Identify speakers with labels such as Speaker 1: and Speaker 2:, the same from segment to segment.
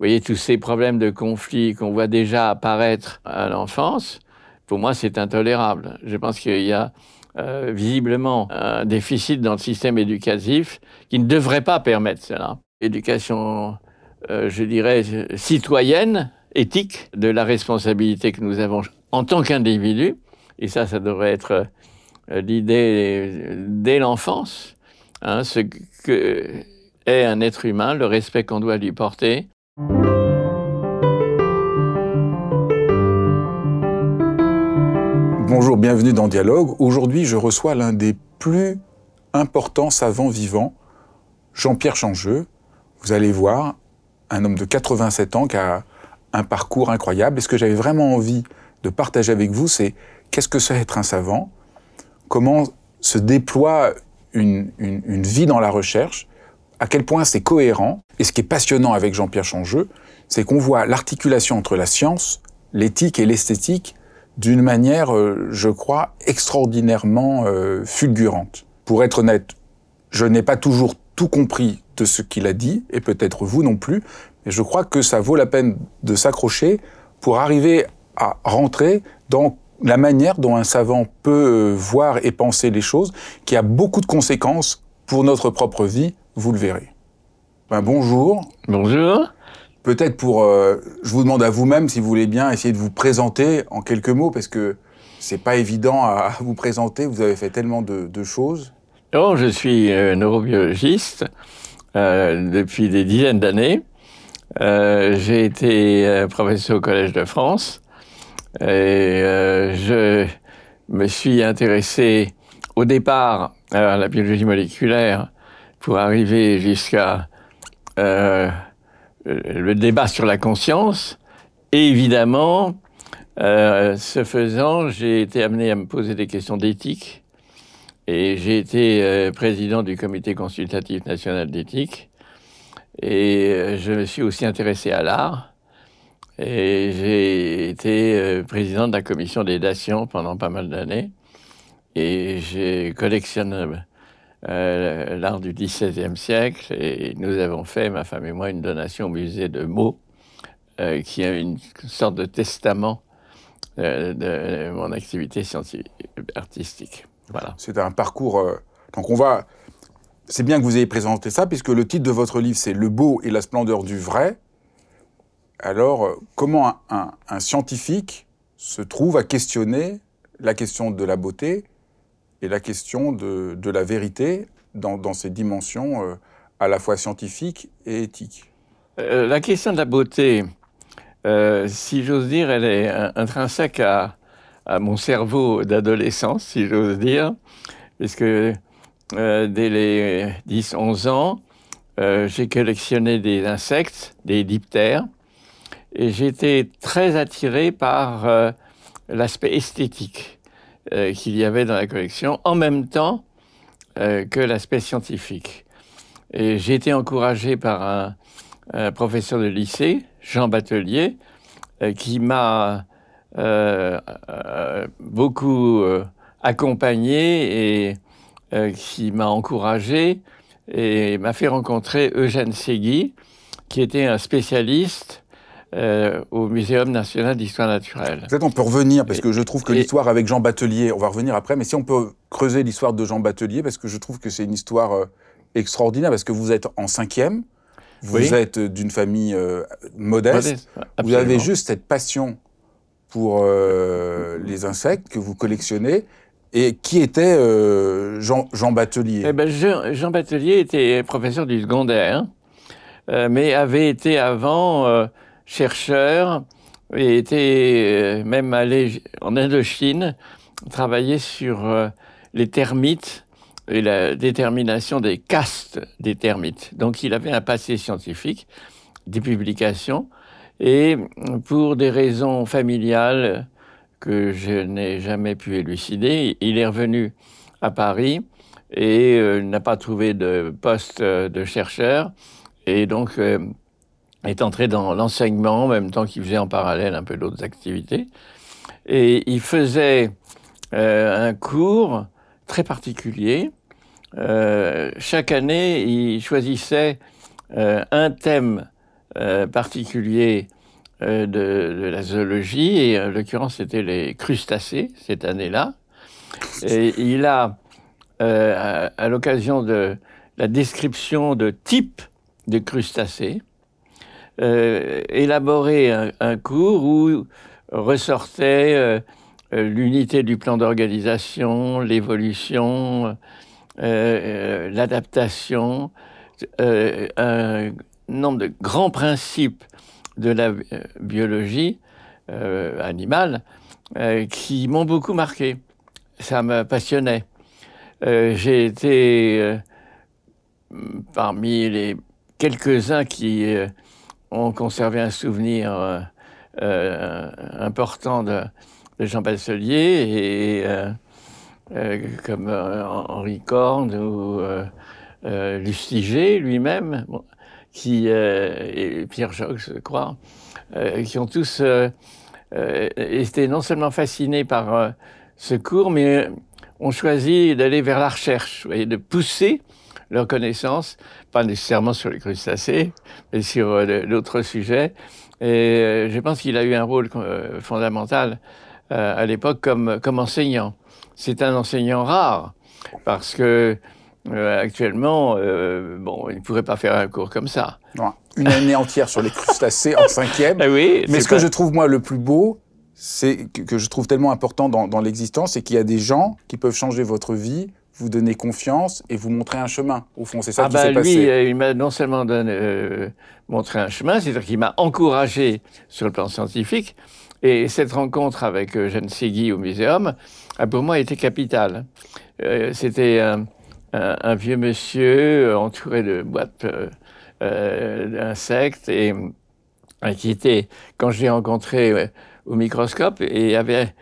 Speaker 1: Vous voyez, tous ces problèmes de conflit qu'on voit déjà apparaître à l'enfance, pour moi, c'est intolérable. Je pense qu'il y a euh, visiblement un déficit dans le système éducatif qui ne devrait pas permettre cela. Éducation, euh, je dirais, citoyenne, éthique, de la responsabilité que nous avons en tant qu'individu, et ça, ça devrait être euh, l'idée dès l'enfance, hein, ce que est un être humain, le respect qu'on doit lui porter,
Speaker 2: Bonjour, bienvenue dans Dialogue. Aujourd'hui, je reçois l'un des plus importants savants vivants, Jean-Pierre Changeux. Vous allez voir, un homme de 87 ans qui a un parcours incroyable. Et ce que j'avais vraiment envie de partager avec vous, c'est qu'est-ce que c'est être un savant Comment se déploie une, vie dans la recherche À quel point c'est cohérent Et ce qui est passionnant avec Jean-Pierre Changeux, c'est qu'on voit l'articulation entre la science, l'éthique et l'esthétique d'une manière, euh, je crois, extraordinairement euh, fulgurante. Pour être honnête, je n'ai pas toujours tout compris de ce qu'il a dit, et peut-être vous non plus, mais je crois que ça vaut la peine de s'accrocher pour arriver à rentrer dans la manière dont un savant peut euh, voir et penser les choses, qui a beaucoup de conséquences pour notre propre vie, vous le verrez. Ben, bonjour. Bonjour peut-être pour, euh, je vous demande à vous-même si vous voulez bien essayer de vous présenter en quelques mots, parce que c'est pas évident à vous présenter. Vous avez fait tellement de, choses.
Speaker 1: Non, je suis euh, neurobiologiste euh, depuis des dizaines d'années. J'ai été professeur au Collège de France et je me suis intéressé au départ à la biologie moléculaire pour arriver jusqu'à euh, le débat sur la conscience. Et évidemment, euh, ce faisant, j'ai été amené à me poser des questions d'éthique. Et j'ai été euh, président du comité consultatif national d'éthique. Et euh, je me suis aussi intéressé à l'art. Et j'ai été président de la commission des nations pendant pas mal d'années. Et j'ai collectionné... Euh, l'art du XVIe siècle et nous avons fait, ma femme et moi, une donation au musée de Meaux, euh, qui est une sorte de testament euh, de mon activité artistique. Voilà. C'est un parcours. donc on va.
Speaker 2: C'est bien que vous ayez présenté ça, puisque le titre de votre livre, c'est Le beau et la splendeur du vrai. Alors, comment un scientifique se trouve à questionner la question de la beauté et la question de, la vérité dans, ces dimensions euh, à la fois scientifiques et éthiques.
Speaker 1: Euh, la question de la beauté, euh, si j'ose dire, elle est intrinsèque à, à mon cerveau d'adolescence, si j'ose dire, que dès les 10-11 ans, j'ai collectionné des insectes, des diptères, et j'étais très attiré par l'aspect esthétique euh, qu'il y avait dans la collection, en même temps euh, que l'aspect scientifique. Et j'ai été encouragé par un, professeur de lycée, Jean Batelier, euh, qui m'a beaucoup accompagné et qui m'a encouragé et m'a fait rencontrer Eugène Segui, qui était un spécialiste euh, au Muséum national d'histoire naturelle. Peut-être on peut revenir, parce que je trouve que
Speaker 2: l'histoire avec Jean Batelier, on va revenir après, mais si on peut creuser l'histoire de Jean Batelier, parce que je trouve que c'est une histoire euh, extraordinaire, parce que vous êtes en cinquième, vous êtes euh, d'une famille modeste, vous avez juste cette passion pour les insectes
Speaker 1: que vous collectionnez. Et qui était Jean, Jean, Batelier eh ben, Jean, Batelier était professeur du secondaire, hein, mais avait été avant chercheur et était euh, même allé en Indochine travailler sur euh, les termites et la détermination des castes des termites. Donc il avait un passé scientifique, des publications, et euh, pour des raisons familiales que je n'ai jamais pu élucider, il est revenu à Paris et n'a pas trouvé de poste de chercheur. Et donc, est entré dans l'enseignement en même temps qu'il faisait en parallèle un peu d'autres activités. Et il faisait euh, un cours très particulier. Euh, chaque année, il choisissait euh, un thème particulier de, de, la zoologie, et en l'occurrence, c'était les crustacés cette année-là. Et il a, à, à l'occasion de la description de type de crustacés, euh, élaborer élaboré un, cours où ressortait euh, euh, l'unité du plan d'organisation, l'évolution, l'adaptation, un nombre de grands principes de la biologie animale qui m'ont beaucoup marqué. Ça me passionnait. J'ai été parmi les quelques-uns qui ont conservé un souvenir euh, euh, important de, Jean Basselier, et euh, comme Henri Corne ou Lustiger lui-même, qui, et Pierre Jacques, je crois, qui ont tous été non seulement fascinés par ce cours, mais ont choisi d'aller vers la recherche, et de pousser leur connaissance, pas nécessairement sur les crustacés, mais sur euh, l'autre d'autres sujets. Et euh, je pense qu'il a eu un rôle euh, fondamental à l'époque comme, enseignant. C'est un enseignant rare, parce que actuellement, bon, il ne pourrait pas faire un cours comme ça. Une année entière sur les crustacés en cinquième. Ah mais ce que je
Speaker 2: trouve, moi, le plus beau, c'est que, je trouve tellement important dans, dans l'existence, c'est qu'il y a des gens qui peuvent changer votre vie vous donner confiance et vous montrer un chemin. Au fond, c'est ça ah qui bah s'est passé. Lui, euh,
Speaker 1: il m'a non seulement euh, montré un chemin, c'est-à-dire qu'il m'a encouragé sur le plan scientifique. Et cette rencontre avec euh, Jeanne Segui au muséum a pour moi été capitale. C'était un, vieux monsieur entouré de boîtes d'insectes et qui était, quand je l'ai rencontré au microscope, et avait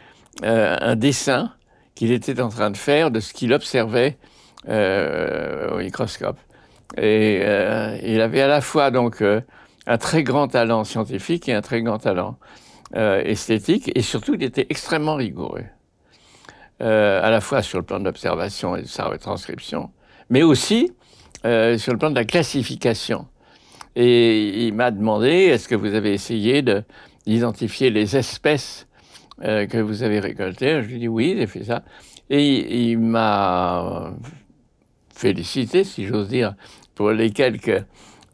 Speaker 1: un dessin qu'il était en train de faire de ce qu'il observait euh, au microscope. Et euh, il avait à la fois donc euh, un très grand talent scientifique et un très grand talent esthétique, et surtout il était extrêmement rigoureux, à la fois sur le plan de l'observation et de sa retranscription, mais aussi sur le plan de la classification. Et il m'a demandé, est-ce que vous avez essayé d'identifier les espèces euh, que vous avez récolté. Je lui dis dit oui, j'ai fait ça. Et il, m'a félicité, si j'ose dire, pour les quelques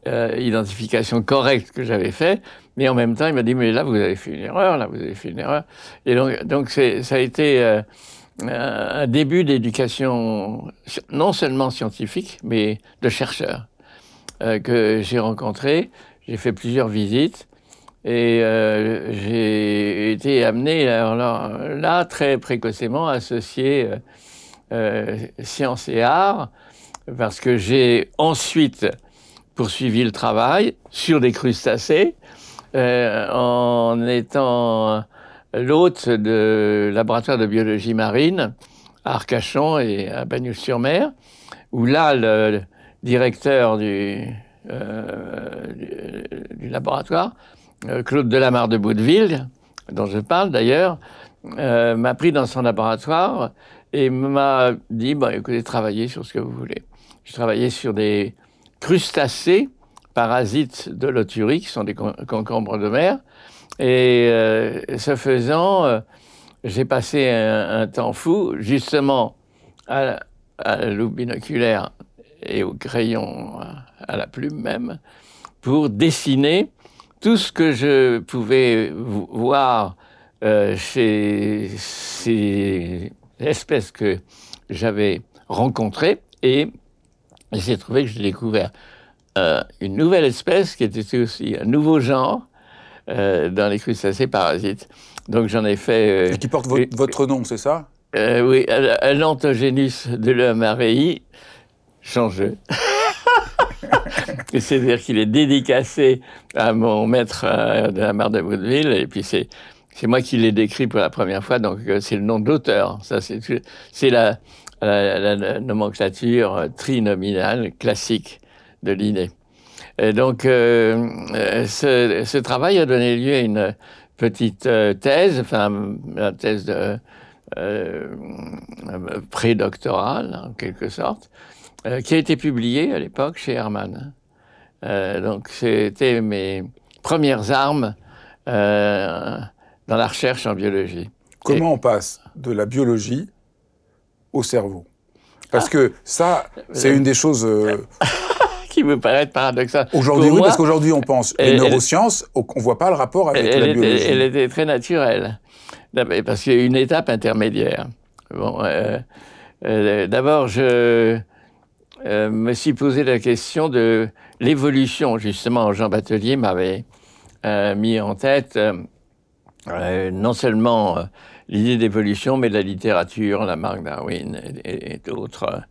Speaker 1: euh, identifications correctes que j'avais faites. Mais en même temps, il m'a dit, mais là, vous avez fait une erreur, là, vous avez fait une erreur. Et donc, donc ça a été euh, un début d'éducation, non seulement scientifique, mais de chercheur, euh, que j'ai rencontré. J'ai fait plusieurs visites. Et euh, j'ai été amené, alors là, très précocement, à associer euh, euh, sciences et arts, parce que j'ai ensuite poursuivi le travail sur des crustacés, en étant l'hôte de laboratoire de biologie marine à Arcachon et à Bagnoul-sur-Mer, où là, le directeur du laboratoire euh, Claude Delamare de Boudeville, dont je parle d'ailleurs, euh, m'a pris dans son laboratoire et m'a dit que bah, écoutez, travaillez sur ce que vous voulez. Je travaillais sur des crustacés, parasites de l'oturie, qui sont des concombres de mer. Et euh, ce faisant, j'ai passé un, temps fou, justement, à, à binoculaire et au crayon, à la plume même, pour dessiner tout ce que je pouvais voir euh, chez ces espèces que j'avais rencontrées et j'ai trouvé que j'ai découvert euh, une nouvelle espèce qui était aussi un nouveau genre euh, dans les crustacés parasites. Donc j'en ai fait... et qui porte votre nom, c'est ça Oui, l'antogénus de l'homme change. C'est-à-dire qu'il est dédicacé à mon maître euh, de la Mare de Woodville, et puis c'est c'est moi qui l'ai décrit pour la première fois, donc euh, c'est le nom de l'auteur. Ça, c'est la, la, nomenclature euh, trinominale classique de l'idée. donc, ce, travail a donné lieu à une petite thèse, enfin, une thèse prédoctorale pré en quelque sorte, euh, qui a été publié à l'époque chez Herman. Euh, donc c'était mes premières armes euh, dans la recherche en biologie. Comment
Speaker 2: on passe de la biologie au cerveau Parce
Speaker 1: que ça, ah. c'est une des choses... qui me paraît paradoxal. Aujourd'hui, oui, parce
Speaker 2: qu'aujourd'hui, on pense les neurosciences, on ne voit pas le rapport avec la biologie. elle
Speaker 1: était très naturelle, parce qu'il y a une étape intermédiaire. Bon, D'abord, je, euh, me suis posé la question de l'évolution. Justement, Jean Batelier m'avait euh, mis en tête euh, non seulement l'idée d'évolution, mais de la littérature, la marque Darwin et, et d'autres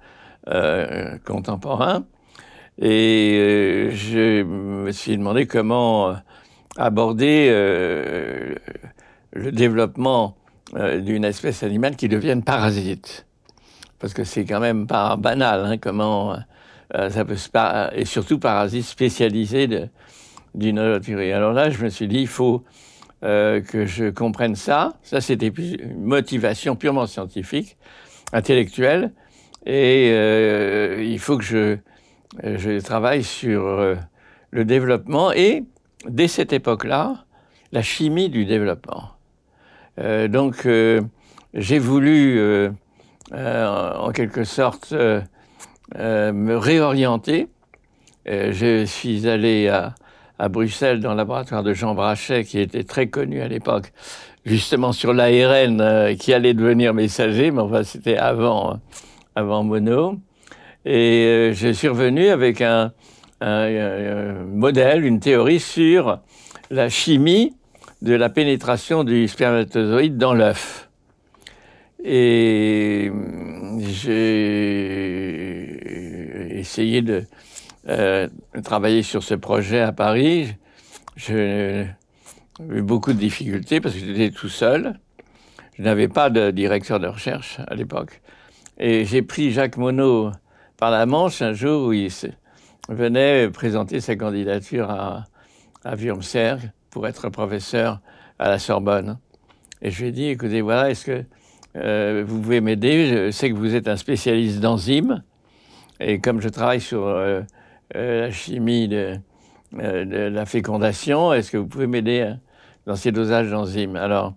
Speaker 1: contemporains. Et je me suis demandé comment aborder le développement d'une espèce animale qui devienne parasite parce que c'est quand même pas banal, hein, comment euh, euh, ça peut se euh, et surtout parasite spécialisé de, d'une loterie. Alors là, je me suis dit, il faut que je comprenne ça. Ça, c'était une motivation purement scientifique, intellectuelle, et il faut que je, je travaille sur le développement et, dès cette époque-là, la chimie du développement. donc, j'ai voulu euh, en quelque sorte euh, euh, me réorienter. je suis allé à, Bruxelles dans le laboratoire de Jean Brachet, qui était très connu à l'époque, justement sur l'ARN qui allait devenir messager, mais enfin c'était avant, avant Mono. Et je suis revenu avec un, un, modèle, une théorie sur la chimie de la pénétration du spermatozoïde dans l'œuf. Et euh, j'ai essayé euh, de travailler sur ce projet à Paris. J'ai eu beaucoup de difficultés parce que j'étais tout seul. Je n'avais pas de directeur de recherche à l'époque. Et j'ai pris Jacques Monod par la manche un jour où il venait présenter sa candidature à, à pour être professeur à la Sorbonne. Et je lui ai dit, écoutez, voilà, est-ce que euh, vous pouvez m'aider. Je sais que vous êtes un spécialiste d'enzymes. Et comme je travaille sur euh, euh, la chimie de, la fécondation, est-ce que vous pouvez m'aider hein, dans ces dosages d'enzymes Alors,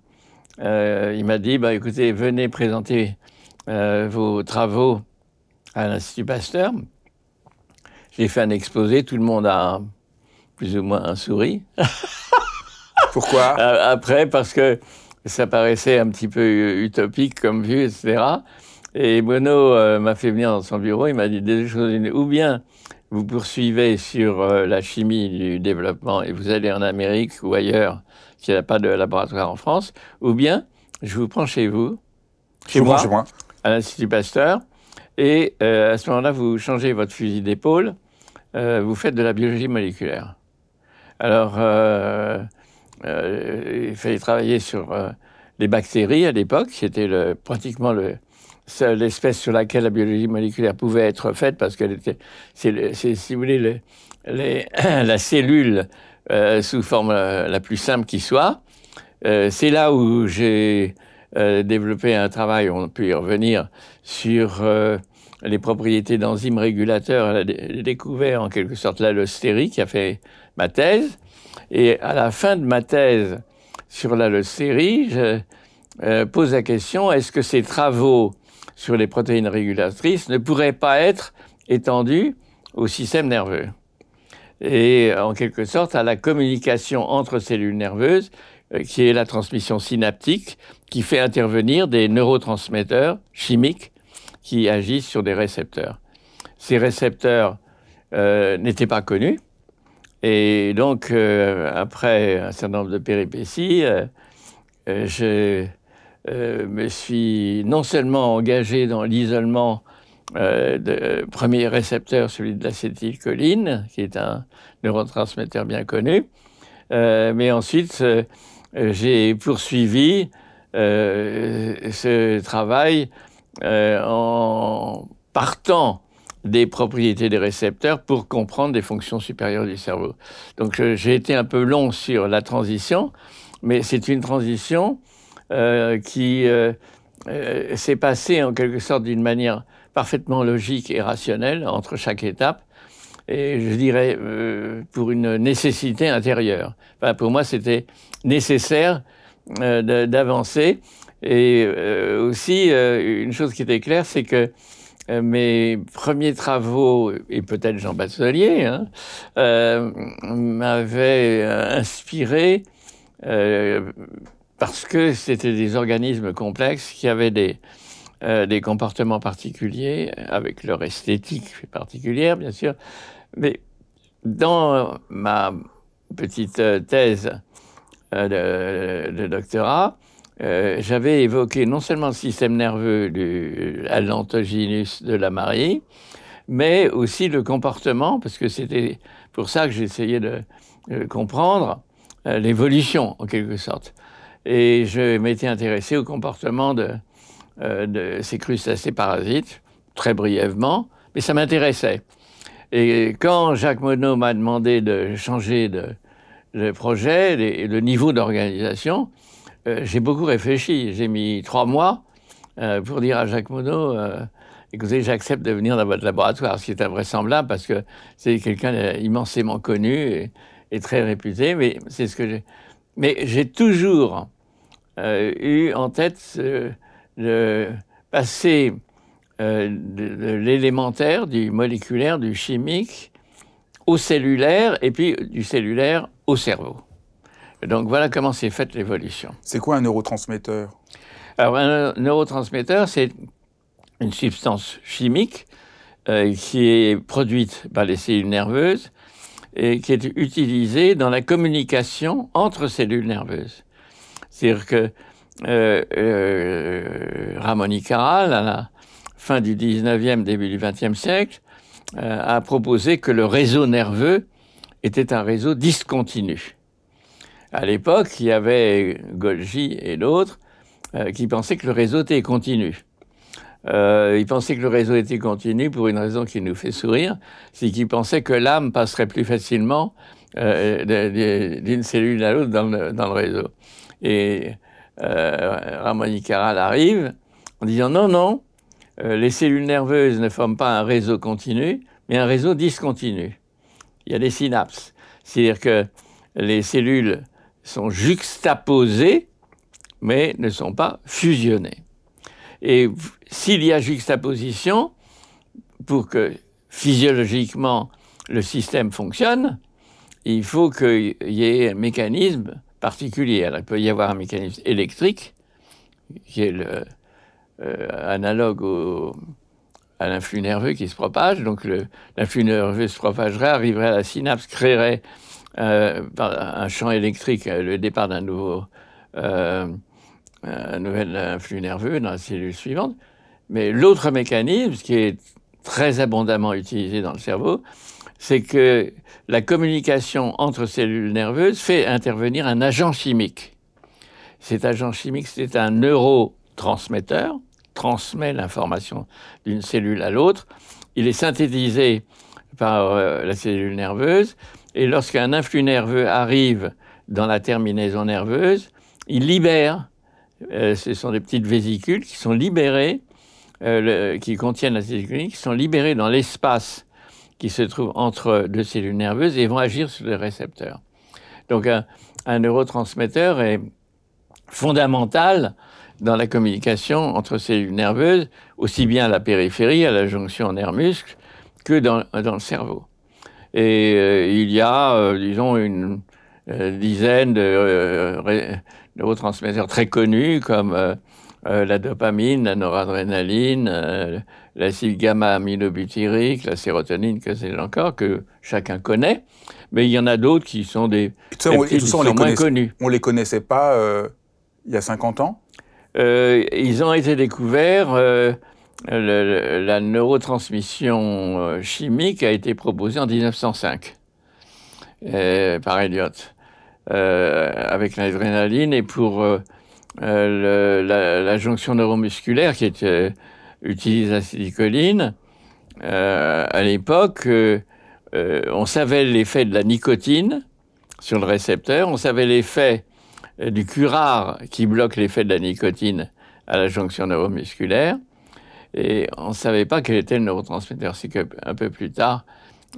Speaker 1: il m'a dit, bah, écoutez, venez présenter vos travaux à l'Institut Pasteur. J'ai fait un exposé, tout le monde a hein, plus ou moins un sourire. Pourquoi Après, parce que ça paraissait un petit peu utopique comme vue, etc. Et Bono euh, m'a fait venir dans son bureau, il m'a dit des choses, ou bien vous poursuivez sur euh, la chimie du développement et vous allez en Amérique ou ailleurs, s'il n'y a pas de laboratoire en France, ou bien je vous prends chez vous, chez, moi, à l'Institut Pasteur, et euh, à ce moment-là, vous changez votre fusil d'épaule, vous faites de la biologie moléculaire. Alors, euh, il fallait travailler sur euh, les bactéries à l'époque, c'était pratiquement le, l'espèce sur laquelle la biologie moléculaire pouvait être faite, parce que c'est, si vous voulez, la cellule euh, sous forme la plus simple qui soit. c'est là où j'ai développé un travail, on peut y revenir, sur les propriétés d'enzymes régulateurs. J'ai découvert en quelque sorte l'allostérie qui a fait ma thèse. Et à la fin de ma thèse sur la leucérie, je euh, pose la question, est-ce que ces travaux sur les protéines régulatrices ne pourraient pas être étendus au système nerveux et en quelque sorte à la communication entre cellules nerveuses, euh, qui est la transmission synaptique, qui fait intervenir des neurotransmetteurs chimiques qui agissent sur des récepteurs. Ces récepteurs euh, n'étaient pas connus, et donc, euh, après un certain nombre de péripéties, euh, euh, je me suis non seulement engagé dans l'isolement de premier récepteur, celui de l'acétylcholine, qui est un neurotransmetteur bien connu, mais ensuite j'ai poursuivi ce travail en partant des propriétés des récepteurs pour comprendre des fonctions supérieures du cerveau. Donc j'ai été un peu long sur la transition, mais c'est une transition euh, qui euh, euh, s'est passée en quelque sorte d'une manière parfaitement logique et rationnelle entre chaque étape, et je dirais pour une nécessité intérieure. Enfin, pour moi, c'était nécessaire d'avancer, et aussi une chose qui était claire, c'est que euh, mes premiers travaux, et peut-être Jean Basselier, hein, euh, m'avaient euh, inspiré parce que c'était des organismes complexes qui avaient des, comportements particuliers, avec leur esthétique particulière, bien sûr. Mais dans ma petite thèse de doctorat, euh, j'avais évoqué non seulement le système nerveux du, de la marie, mais aussi le comportement, parce que c'était pour ça que j'essayais de, comprendre euh, l'évolution, en quelque sorte. Et je m'étais intéressé au comportement euh, de, ces crustacés parasites, très brièvement, mais ça m'intéressait. Et quand Jacques Monod m'a demandé de changer de, projet, le niveau d'organisation, euh, j'ai beaucoup réfléchi. J'ai mis trois mois euh, pour dire à Jacques Monod euh, écoutez, j'accepte de venir dans votre laboratoire, ce qui est invraisemblable parce que c'est quelqu'un immensément connu et, très réputé, mais c'est ce que j'ai. Mais j'ai toujours eu en tête de le de l'élémentaire, du moléculaire, du chimique au cellulaire et puis du cellulaire au cerveau. Donc voilà comment s'est faite l'évolution. C'est quoi un neurotransmetteur Alors un neurotransmetteur, c'est une substance chimique euh, qui est produite par les cellules nerveuses et qui est utilisée dans la communication entre cellules nerveuses. C'est-à-dire que euh, euh, Ramon y Caral, à la fin du 19e, début du 20e siècle, a proposé que le réseau nerveux était un réseau discontinu. À l'époque, il y avait Golgi et d'autres euh, qui pensaient que le réseau était continu. Euh, ils pensaient que le réseau était continu pour une raison qui nous fait sourire, c'est qu'ils pensaient que l'âme passerait plus facilement euh, d'une cellule à l'autre dans le, réseau. Et Ramon y arrive en disant non, non, les cellules nerveuses ne forment pas un réseau continu, mais un réseau discontinu. Il y a des synapses. C'est-à-dire que les cellules sont juxtaposés, mais ne sont pas fusionnés. Et s'il y a juxtaposition, pour que physiologiquement le système fonctionne, il faut qu'il y ait un mécanisme particulier. il peut y avoir un mécanisme électrique, qui est euh, analogue au, à l'influx nerveux qui se propage. Donc l'influx nerveux se propagerait, arriverait à la synapse, créerait par euh, bah, un champ électrique, euh, le départ d'un nouveau euh, nouvel flux nerveux dans la cellule suivante. Mais l'autre mécanisme, qui est très abondamment utilisé dans le cerveau, c'est que la communication entre cellules nerveuses fait intervenir un agent chimique. Cet agent chimique, c'est un neurotransmetteur, transmet l'information d'une cellule à l'autre. Il est synthétisé par la cellule nerveuse. Et lorsqu'un influx nerveux arrive dans la terminaison nerveuse, il libère, euh, ce sont des petites vésicules qui sont libérées, euh, qui contiennent clinique, qui sont libérées dans l'espace qui se trouve entre deux cellules nerveuses et vont agir sur le récepteur. Donc un, neurotransmetteur est fondamental dans la communication entre cellules nerveuses, aussi bien à la périphérie, à la jonction nerf-muscle, que dans le cerveau. Et euh, il y a, euh, disons, une euh, dizaine de neurotransmetteurs très connus comme la dopamine, la noradrénaline, l'acide gamma-aminobutyrique, la sérotonine, que c'est encore, que chacun connaît. Mais il y en a d'autres qui sont des. qui sont les moins
Speaker 2: connus. On ne les connaissait pas il y a 50 ans
Speaker 1: ils ont été découverts la neurotransmission euh, chimique a été proposée en 1905 euh, par Elliott euh, avec l'adrénaline et pour la, jonction neuromusculaire qui était, utilise la silicoline. à l'époque, on savait l'effet de la nicotine sur le récepteur, on savait l'effet du curare qui bloque l'effet de la nicotine à la jonction neuromusculaire. Et on ne savait pas quel était le neurotransmetteur. C'est qu'un peu plus tard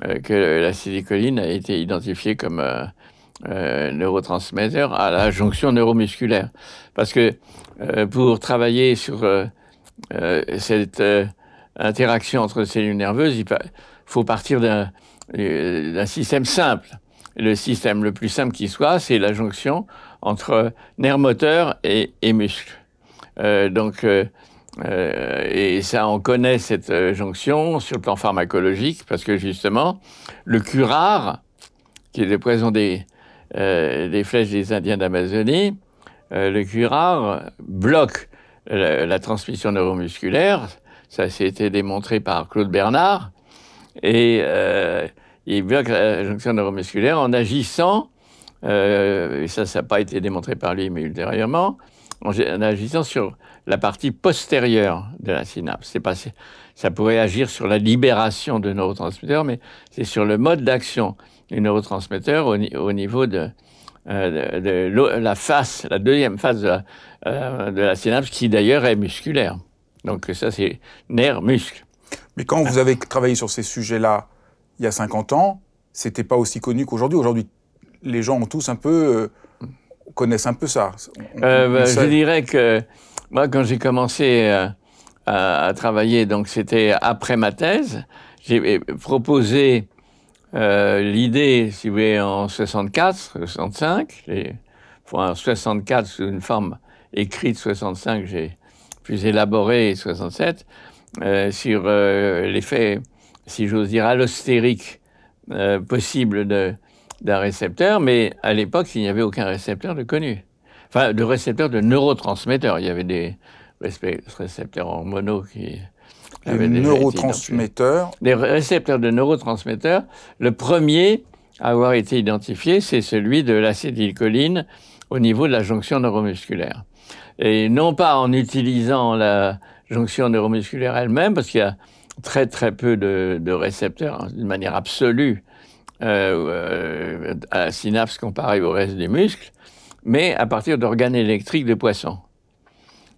Speaker 1: euh, que la silicoline a été identifiée comme euh, euh, neurotransmetteur à la jonction neuromusculaire. Parce que pour travailler sur cette interaction entre cellules nerveuses, il faut partir d'un système simple. Le système le plus simple qui soit, c'est la jonction entre nerf moteur et, et muscle. donc, euh, et ça, on connaît cette euh, jonction sur le plan pharmacologique parce que justement, le curare, qui est le poison des, euh, flèches des Indiens d'Amazonie, le curare bloque la, transmission neuromusculaire. Ça, s'est été démontré par Claude Bernard. Et il bloque la jonction neuromusculaire en agissant, ça, ça n'a pas été démontré par lui, mais ultérieurement, en agissant sur la partie postérieure de la synapse. C'est passé. Ça pourrait agir sur la libération de neurotransmetteurs, mais c'est sur le mode d'action du neurotransmetteur au, niveau de, euh, la face, la deuxième phase euh, de la, synapse, qui d'ailleurs est musculaire. Donc ça, c'est nerf-muscle. Mais quand vous avez travaillé sur ces sujets-là
Speaker 2: il y a 50 ans, c'était pas aussi connu qu'aujourd'hui. Aujourd'hui, les gens ont tous un peu... Euh, connaissent un peu ça. Euh, bah, je
Speaker 1: dirais que moi, quand j'ai commencé euh, à, travailler, donc c'était après ma thèse, j'ai euh, proposé l'idée, si vous voulez, en 64, 65, pour un 64 sous une forme écrite 65, j'ai plus élaboré 67, sur l'effet, si j'ose dire, allostérique possible de d'un récepteur, mais à l'époque, il n'y avait aucun récepteur de connu. Enfin, de récepteurs de neurotransmetteurs. Il y avait des récepteurs hormonaux qui. Des neurotransmetteurs. Des récepteurs de neurotransmetteurs. Le premier à avoir été identifié, c'est celui de l'acétylcholine au niveau de la jonction neuromusculaire. Et non pas en utilisant la jonction neuromusculaire elle-même, parce qu'il y a très très peu de, récepteurs, hein, d'une manière absolue, euh, euh, à la synapse comparée au reste des muscles, mais à partir d'organes électriques de poissons.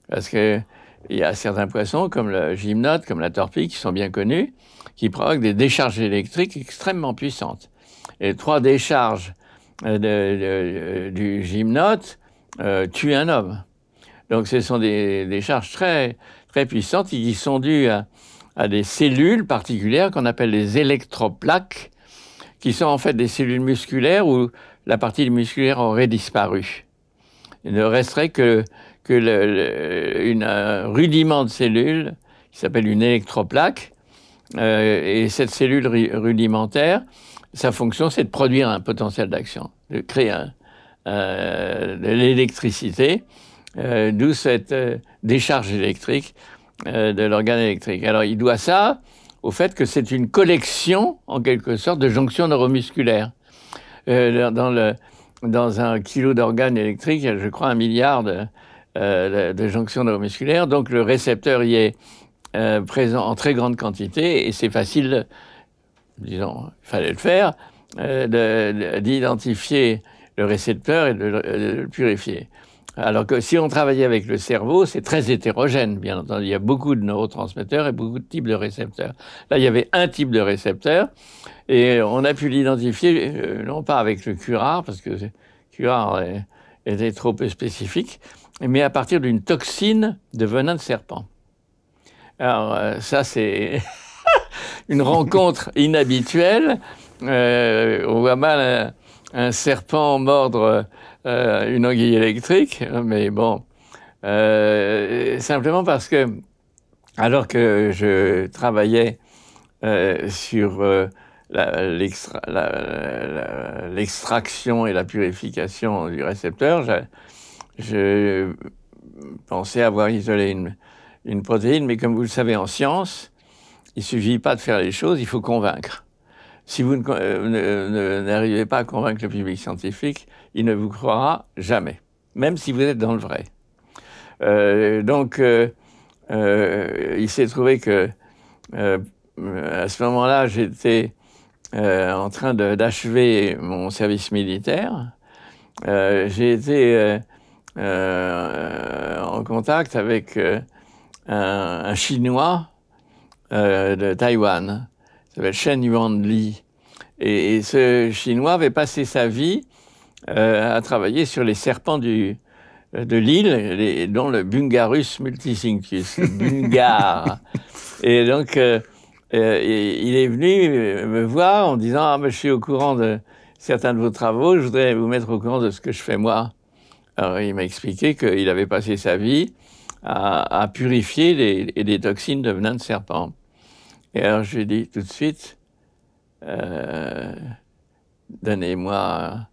Speaker 1: Parce qu'il y a certains poissons, comme le gymnote, comme la torpille, qui sont bien connus, qui provoquent des décharges électriques extrêmement puissantes. Et trois décharges euh, du gymnote tuent un homme. Donc ce sont des, décharges très, très puissantes qui sont dues à des cellules particulières qu'on appelle les électroplaques, qui sont en fait des cellules musculaires où la partie musculaire aurait disparu. Il ne resterait que, une, rudiment de cellule qui s'appelle une électroplaque. Euh, et cette cellule rudimentaire, sa fonction, c'est de produire un potentiel d'action, de créer de l'électricité, euh, d'où cette euh, décharge électrique de l'organe électrique. Alors, il doit ça au fait que c'est une collection, en quelque sorte, de jonctions neuromusculaires. Euh, dans, dans un kilo d'organes électriques, il y a, je crois, un milliard euh, de, jonctions neuromusculaires. Donc le récepteur y est euh, présent en très grande quantité et c'est facile, disons, il fallait le faire, d'identifier le récepteur et de le purifier. Alors que si on travaillait avec le cerveau, c'est très hétérogène, bien entendu. Il y a beaucoup de neurotransmetteurs et beaucoup de types de récepteurs. Là, il y avait un type de récepteur et on a pu l'identifier, euh, non pas avec le curare, parce que le curare était trop peu spécifique, mais à partir d'une toxine de venin de serpent. Alors, euh, ça, c'est une rencontre inhabituelle. Euh, on voit mal un serpent mordre euh, une anguille électrique, mais bon, euh, simplement parce que, alors que je travaillais euh, sur euh, l'extraction et la purification du récepteur, je, je pensais avoir isolé une, une, protéine, mais comme vous le savez en science, il suffit pas de faire les choses, il faut convaincre. Si vous euh, euh, n'arrivez pas à convaincre le public scientifique, il ne vous croira jamais, même si vous êtes dans le vrai. Euh, donc, euh, euh il s'est trouvé que à ce moment-là, j'étais en train d'achever mon service militaire. J'ai été en contact avec un, un, Chinois de Taïwan s'appelle Shen Yuan Li. Et, ce Chinois avait passé sa vie euh, à travailler sur les serpents du, euh, de l'île, dont le Bungarus multisinctus, le Bungar. et donc, euh, il est venu me voir en disant Ah, je suis au courant de certains de vos travaux, je voudrais vous mettre au courant de ce que je fais moi. Alors, il m'a expliqué qu'il avait passé sa vie à, purifier les, les toxines de venin de serpent. Et alors j'ai dit tout de suite, euh, donnez-moi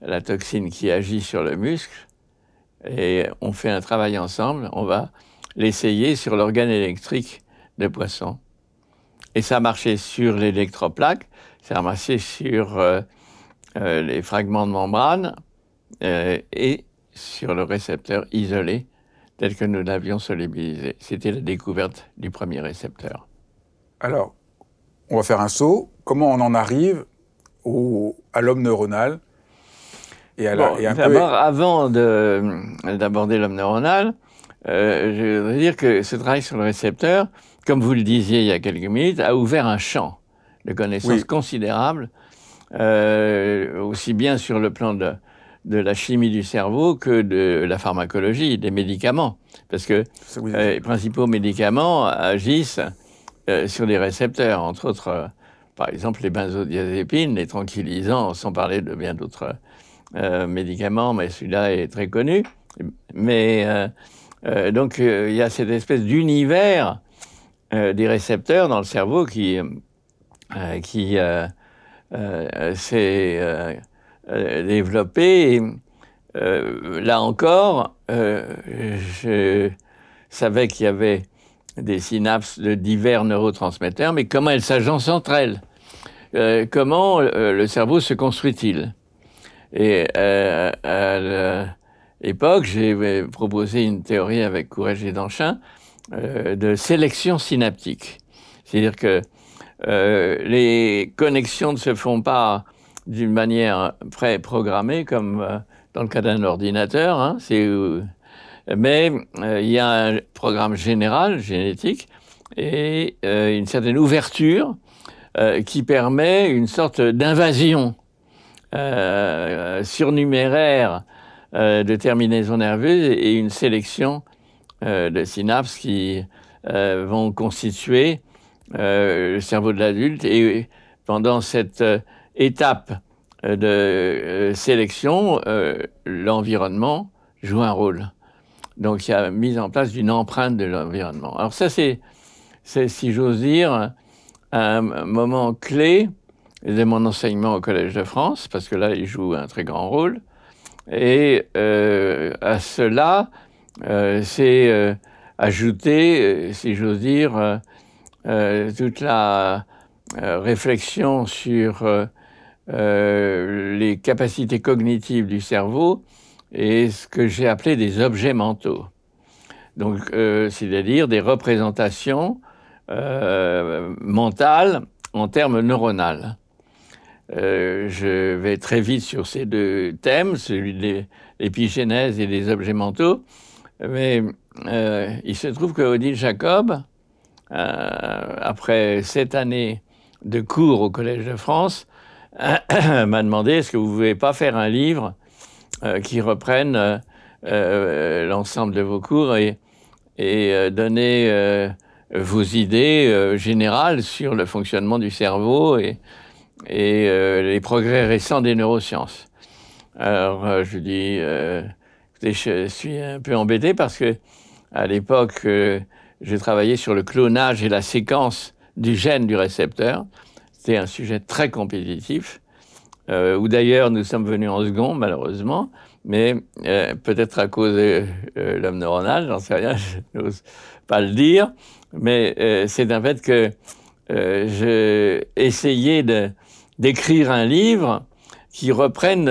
Speaker 1: la toxine qui agit sur le muscle et on fait un travail ensemble, on va l'essayer sur l'organe électrique de poisson. Et ça a marché sur l'électroplaque, ça a marché sur euh, euh, les fragments de membrane euh, et sur le récepteur isolé tel que nous l'avions solubilisé. C'était la découverte du premier récepteur.
Speaker 2: Alors, on va faire un saut. Comment on en arrive à l'homme neuronal
Speaker 1: et à Avant d'aborder l'homme neuronal, euh, je voudrais dire que ce travail sur le récepteur, comme vous le disiez il y a quelques minutes, a ouvert un champ de connaissances considérable, euh, aussi bien sur le plan de, la chimie du cerveau que de la pharmacologie, des médicaments. Parce que euh, les principaux médicaments agissent euh, sur les récepteurs, entre autres, euh, par exemple, les benzodiazépines, les tranquillisants, sans parler de bien d'autres euh, médicaments, mais celui-là est très connu. Mais donc, il y a cette espèce d'univers des récepteurs dans le cerveau qui, qui s'est développé. là encore, je savais qu'il y avait des synapses de divers neurotransmetteurs, mais comment elles s'agencent entre elles euh, Comment euh, le cerveau se construit-il Et euh, à l'époque, j'ai proposé une théorie avec Courage et Danchin de sélection synaptique. C'est-à-dire que les connexions ne se font pas d'une manière pré-programmée comme dans le cas d'un ordinateur. Hein, mais euh, il y a un programme général, génétique, et euh, une certaine ouverture euh, qui permet une sorte d'invasion surnuméraire de terminaisons nerveuses et une sélection de synapses qui vont constituer le cerveau de l'adulte. Et pendant cette étape de sélection, l'environnement joue un rôle. Donc, il y a mise en place d'une empreinte de l'environnement. Alors ça, c'est, si j'ose dire, un moment clé de mon enseignement au Collège de France, parce que là, il joue un très grand rôle. Et euh, à cela, euh, c'est euh, ajouté, si j'ose dire, toute la réflexion sur les capacités cognitives du cerveau et ce que j'ai appelé des objets mentaux. Donc, euh, c'est-à-dire des représentations euh, mentales en termes neuronales. Euh, je vais très vite sur ces deux thèmes, celui de l'épigénèse et des objets mentaux. Mais il se trouve que Odile Jacob, après sept années de cours au Collège de France, m'a demandé est-ce que vous ne pouvez pas faire un livre euh, qui reprennent euh, euh, l'ensemble de vos cours et, donner vos idées générales sur le fonctionnement du cerveau et, les progrès récents des neurosciences. Alors, je dis, écoutez, je suis un peu embêté parce que à l'époque, j'ai travaillé sur le clonage et la séquence du gène du récepteur. C'était un sujet très compétitif. Euh, où d'ailleurs nous sommes venus en second, malheureusement, mais euh, peut-être à cause de euh, l'homme neuronal, j'en sais rien, je n'ose pas le dire, mais c'est un fait que j'ai essayé d'écrire un livre qui reprenne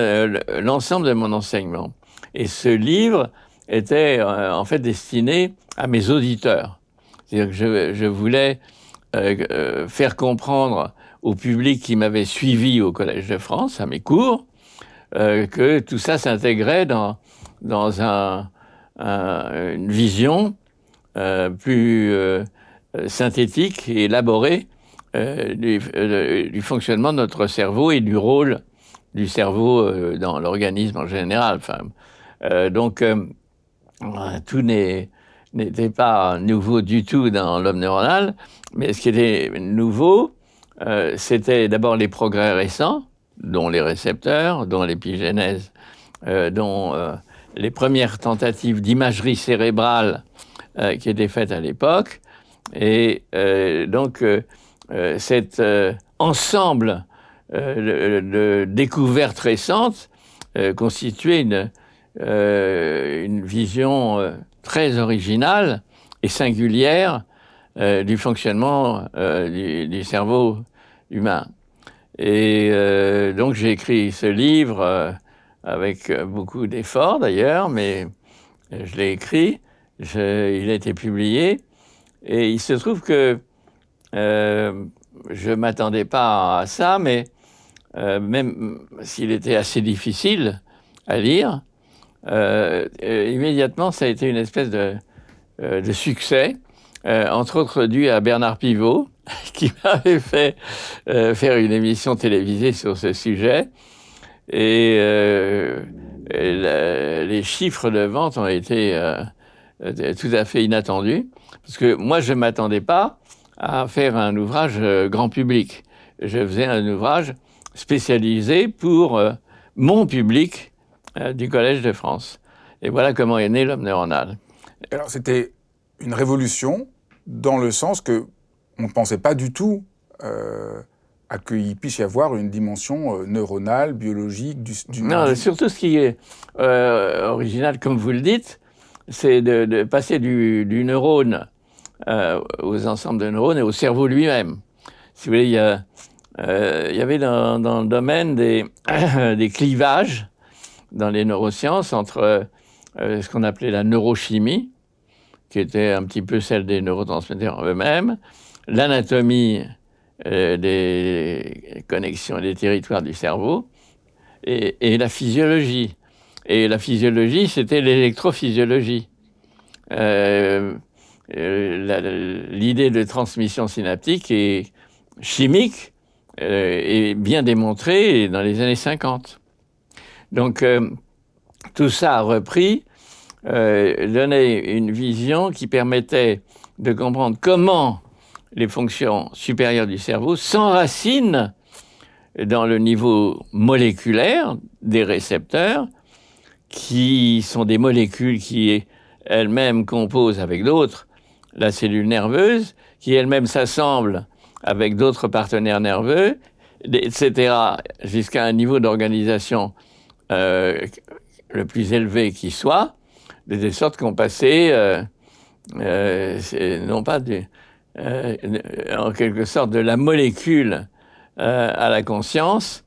Speaker 1: l'ensemble de mon enseignement. Et ce livre était en fait destiné à mes auditeurs. C'est-à-dire que je voulais faire comprendre au public qui m'avait suivi au Collège de France, à mes cours, euh, que tout ça s'intégrait dans, une vision euh, plus euh, synthétique et élaborée du, fonctionnement de notre cerveau et du rôle du cerveau dans l'organisme en général. donc, tout n'était pas nouveau du tout dans l'homme neuronal, mais ce qui était nouveau, euh, c'était d'abord les progrès récents, dont les récepteurs, dont l'épigénèse, euh, dont euh, les premières tentatives d'imagerie cérébrale qui étaient faites à l'époque. Et donc, cet ensemble de, découvertes récentes constituait une vision très originale et singulière euh, du fonctionnement euh, du, cerveau humain. Et euh, donc j'ai écrit ce livre avec beaucoup d'efforts d'ailleurs, mais je l'ai écrit, il a été publié, et il se trouve que je ne m'attendais pas à ça, mais même s'il était assez difficile à lire, immédiatement ça a été une espèce de succès. Euh, entre autres dû à Bernard Pivot, qui m'avait fait euh, faire une émission télévisée sur ce sujet. Et, euh, les chiffres de vente ont été tout à fait inattendus, parce que moi, je ne m'attendais pas à faire un ouvrage grand public. Je faisais un ouvrage spécialisé pour mon public du Collège de France. Et voilà comment est né l'homme neuronal. Alors, c'était une
Speaker 2: révolution dans le sens que on ne pensait pas du tout euh, à qu'il puisse y avoir une dimension euh, neuronale, biologique du, non, surtout
Speaker 1: ce qui est euh, original, comme vous le dites, c'est de, passer du, neurone euh, aux ensembles de neurones et au cerveau lui-même. Si vous voulez, il y, avait dans, le domaine des, des clivages dans les neurosciences entre ce qu'on appelait la neurochimie, qui était un petit peu celle des neurotransmetteurs eux-mêmes, l'anatomie euh, des connexions et des territoires du cerveau, et, la physiologie. Et la physiologie, c'était l'électrophysiologie. Euh, euh, l'idée de transmission synaptique et chimique est bien démontrée dans les années 50. Donc, tout ça a repris euh, donnait une vision qui permettait de comprendre comment les fonctions supérieures du cerveau s'enracinent dans le niveau moléculaire des récepteurs, qui sont des molécules qui elles-mêmes composent avec d'autres la cellule nerveuse, qui elles-mêmes s'assemblent avec d'autres partenaires nerveux, etc., jusqu'à un niveau d'organisation euh, le plus élevé qui soit, des sortes qu'on passait passé, euh, euh, non pas euh, en quelque sorte de la molécule à la conscience,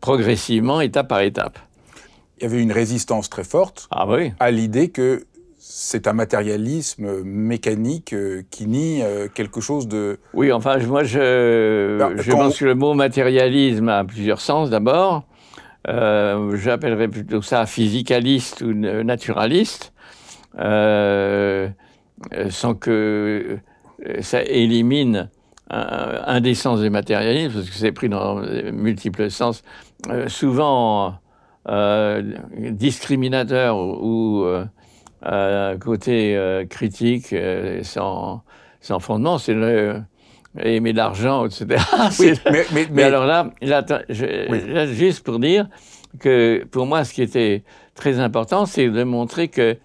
Speaker 1: progressivement, étape par étape.
Speaker 2: Il y avait une résistance très forte ah à l'idée que c'est un matérialisme mécanique qui nie quelque chose de...
Speaker 1: Oui, enfin, moi, je, bah, je pense que le mot matérialisme a plusieurs sens. D'abord, j'appellerais plutôt ça physicaliste ou naturaliste, euh, euh, sans que euh, ça élimine un, des sens du matérialisme, parce que c'est pris dans multiples sens, souvent discriminateur ou, un côté critique sans, sans fondement, c'est le aimer l'argent, etc. mais, mais, alors là, là, juste pour dire que pour moi, ce qui était très important, c'est de montrer que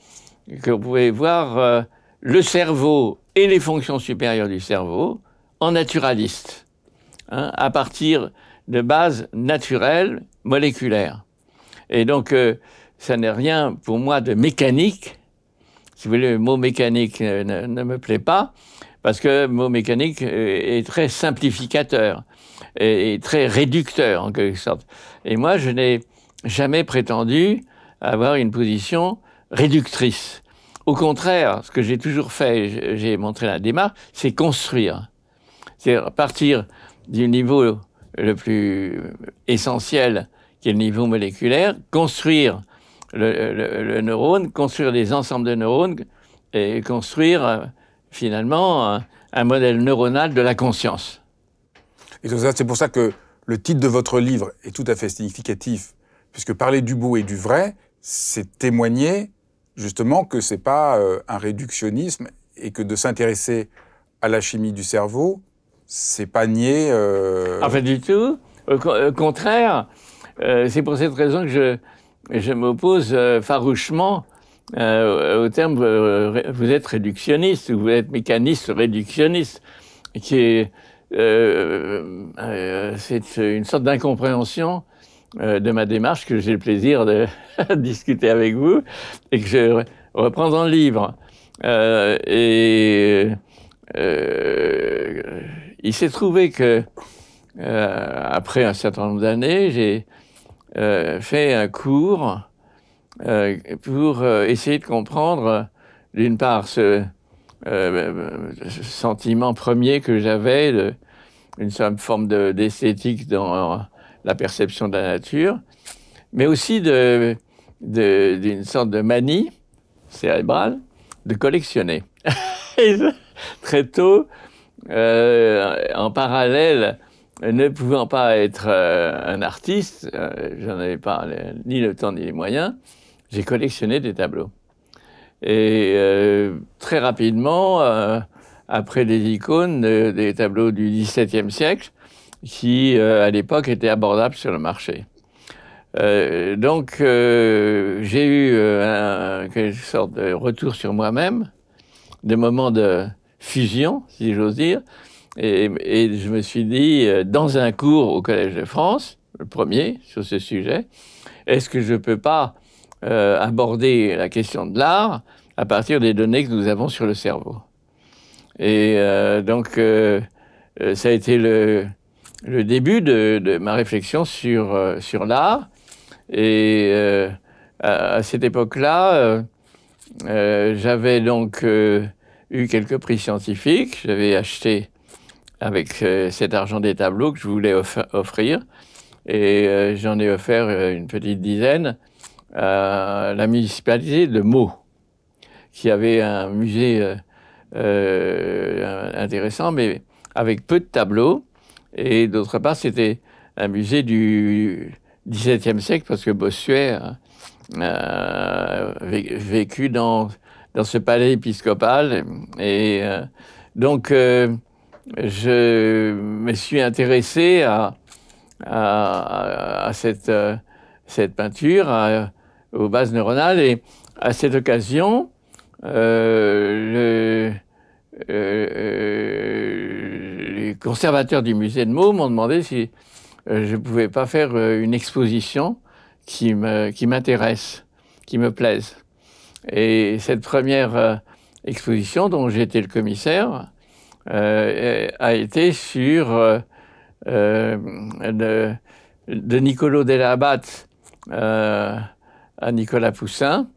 Speaker 1: que vous pouvez voir euh, le cerveau et les fonctions supérieures du cerveau en naturaliste, hein, à partir de bases naturelles, moléculaires. Et donc, euh, ça n'est rien pour moi de mécanique. Si vous voulez, le mot mécanique euh, ne, me plaît pas, parce que le mot mécanique est très simplificateur et très réducteur, en quelque sorte. Et moi, je n'ai jamais prétendu avoir une position réductrice. Au contraire, ce que j'ai toujours fait, j'ai montré la démarche, c'est construire. C'est partir du niveau le plus essentiel, qui est le niveau moléculaire, construire le, neurone, construire des ensembles de neurones et construire euh, finalement un, modèle neuronal de la conscience.
Speaker 2: Et c'est pour ça que le titre de votre livre est tout à fait significatif, puisque parler du beau et du vrai, c'est témoigner justement que ce n'est pas euh, un réductionnisme et que de s'intéresser
Speaker 1: à la chimie du cerveau, c'est pas nier. Euh... pas du tout. Au contraire, euh, c'est pour cette raison que je, je m'oppose euh, farouchement au terme vous êtes réductionniste ou vous êtes mécaniste réductionniste, qui est. c'est une sorte d'incompréhension euh, de ma démarche que j'ai le plaisir de discuter avec vous et que je reprends dans le livre. Euh, et euh, il s'est trouvé que, après un certain nombre d'années, j'ai fait un cours pour essayer de comprendre, d'une part, ce, sentiment premier que j'avais, une forme d'esthétique dans la perception de la nature, mais aussi d'une sorte de manie cérébrale de collectionner. très tôt, euh, en parallèle, ne pouvant pas être euh, un artiste, je euh, j'en avais pas ni le temps ni les moyens, j'ai collectionné des tableaux. Et très rapidement, après les icônes, des tableaux du XVIIe siècle, qui, euh, à l'époque, était abordable sur le marché. Euh, donc, euh, j'ai eu une sorte de retour sur moi-même, des moments de fusion, si j'ose dire. Et, et, je me suis dit, dans un cours au Collège de France, le premier sur ce sujet, est-ce que je ne peux pas aborder la question de l'art à partir des données que nous avons sur le cerveau Et donc, ça a été le, le début de, ma réflexion sur, euh, sur l'art. Et euh, à, cette époque-là, euh, j'avais donc eu quelques prix scientifiques. J'avais acheté avec cet argent des tableaux que je voulais offrir. Et j'en ai offert une petite dizaine à la municipalité de Meaux, qui avait un musée intéressant, mais avec peu de tableaux. Et d'autre part, c'était un musée du XVIIe siècle, parce que Bossuet a euh, vécu dans, dans ce palais épiscopal. Et euh, donc, euh, je me suis intéressé à, à, cette, cette peinture, aux bases neuronales. Et à cette occasion, le, conservateurs du musée de Meaux m'ont demandé si euh, je ne pouvais pas faire euh, une exposition qui m'intéresse, qui, qui me plaise. Et cette première euh, exposition dont j'étais le commissaire a été sur de, de Niccolo della à Nicolas Poussin,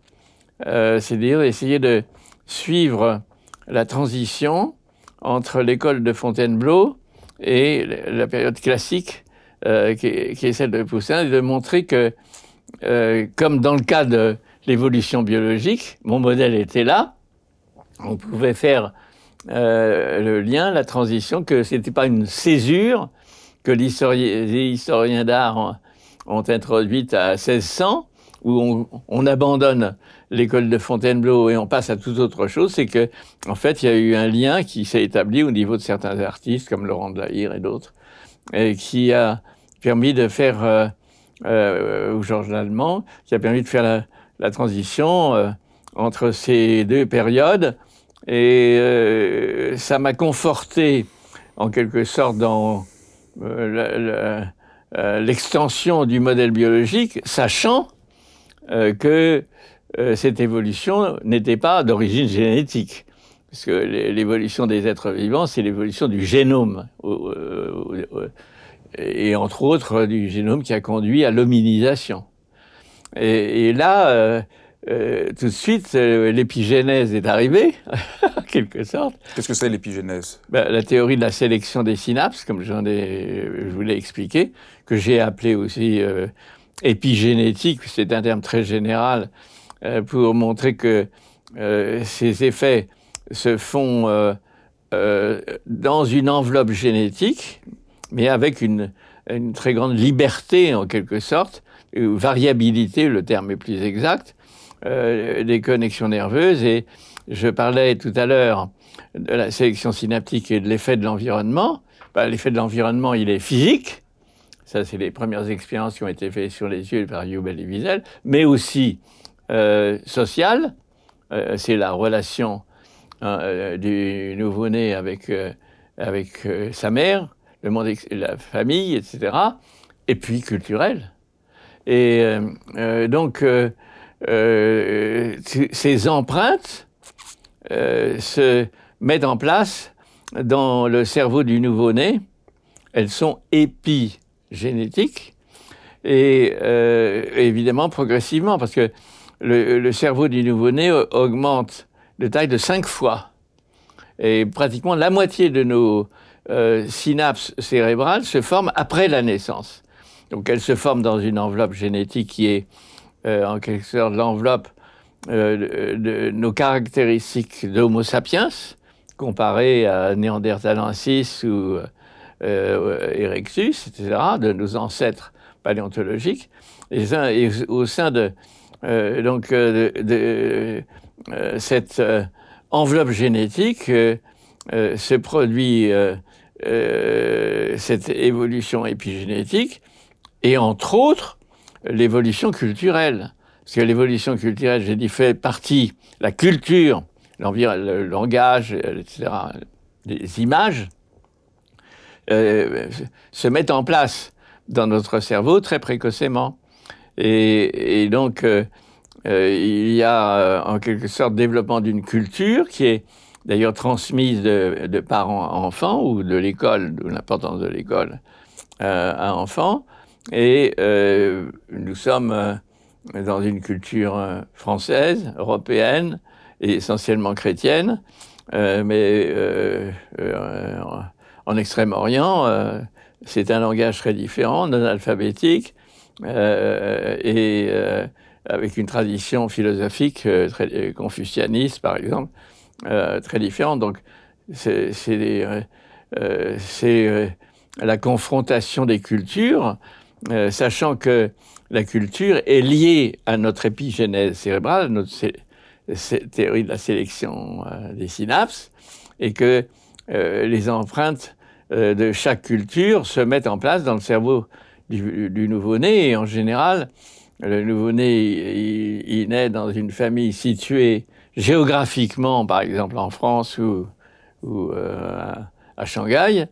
Speaker 1: c'est-à-dire essayer de suivre la transition entre l'école de Fontainebleau et la période classique euh, qui, est celle de Poussin, et de montrer que, euh, comme dans le cas de l'évolution biologique, mon modèle était là, on pouvait faire euh, le lien, la transition, que ce n'était pas une césure que les historiens d'art ont, introduite à 1600, où on abandonne l'école de Fontainebleau et on passe à toute autre chose, c'est que, en fait, il y a eu un lien qui s'est établi au niveau de certains artistes, comme Laurent Delahire et d'autres, et qui a permis de faire, ou euh, euh, Georges Lallemand, qui a permis de faire la, transition euh, entre ces deux périodes. Et ça m'a conforté, en quelque sorte, dans l'extension du modèle biologique, sachant que euh, cette évolution n'était pas d'origine génétique. Parce que l'évolution des êtres vivants, c'est l'évolution du génome. Et entre autres, euh, du génome qui a conduit à l'hominisation. Et, là, euh, tout de suite, l'épigénèse est arrivée, en quelque sorte. Qu'est-ce que c'est l'épigénèse ben, La théorie de la sélection des synapses, comme je vous l'ai expliqué, que j'ai appelé aussi épigénétique, c'est un terme très général euh, pour montrer que euh, ces effets se font euh, dans une enveloppe génétique, mais avec une, une très grande liberté en quelque sorte, ou variabilité, le terme est plus exact, des connexions nerveuses. Et je parlais tout à l'heure de la sélection synaptique et de l'effet de l'environnement. Bah, l'effet de l'environnement, il est physique. Ça, c'est les premières expériences qui ont été faites sur les yeux par Hubel et Wiesel, mais aussi Social, euh, sociale, euh, c'est la relation hein, euh, du nouveau-né avec, avec sa mère, le monde la famille, etc., et puis culturelle. Et donc, ces empreintes se mettent en place dans le cerveau du nouveau-né, elles sont épigénétiques et évidemment progressivement parce que le, cerveau du nouveau-né euh, augmente de taille de cinq fois. Et pratiquement la moitié de nos euh, synapses cérébrales se forment après la naissance. Donc elles se forment dans une enveloppe génétique qui est euh, en quelque sorte l'enveloppe de, nos caractéristiques d'Homo sapiens comparées à Néandertalensis ou Erectus, etc., de nos ancêtres paléontologiques. et au sein de, euh, donc, euh, de, euh, cette enveloppe génétique, se produit, cette évolution épigénétique, et entre autres, l'évolution culturelle. Parce que l'évolution culturelle, j'ai dit, fait partie, la culture, le langage, etc., les images, se mettent en place dans notre cerveau très précocement. Et, et donc, euh, euh, il y a euh, en quelque sorte développement d'une culture qui est d'ailleurs transmise de, de, parents à enfants ou de l'école, de l'importance de l'école à enfants. Et nous sommes dans une culture française, européenne et essentiellement chrétienne, mais en Extrême-Orient, c'est un langage très différent, non alphabétique, euh, et euh, avec une tradition philosophique euh, très, confucianiste, par exemple, très différente. Donc, c'est la confrontation des cultures, sachant que la culture est liée à notre épigénèse cérébrale, notre théorie de la sélection des synapses, et que les empreintes de chaque culture se mettent en place dans le cerveau du, nouveau-né. En général, le nouveau-né, il, naît dans une famille située géographiquement, par exemple en France ou, ou euh, à Shanghai,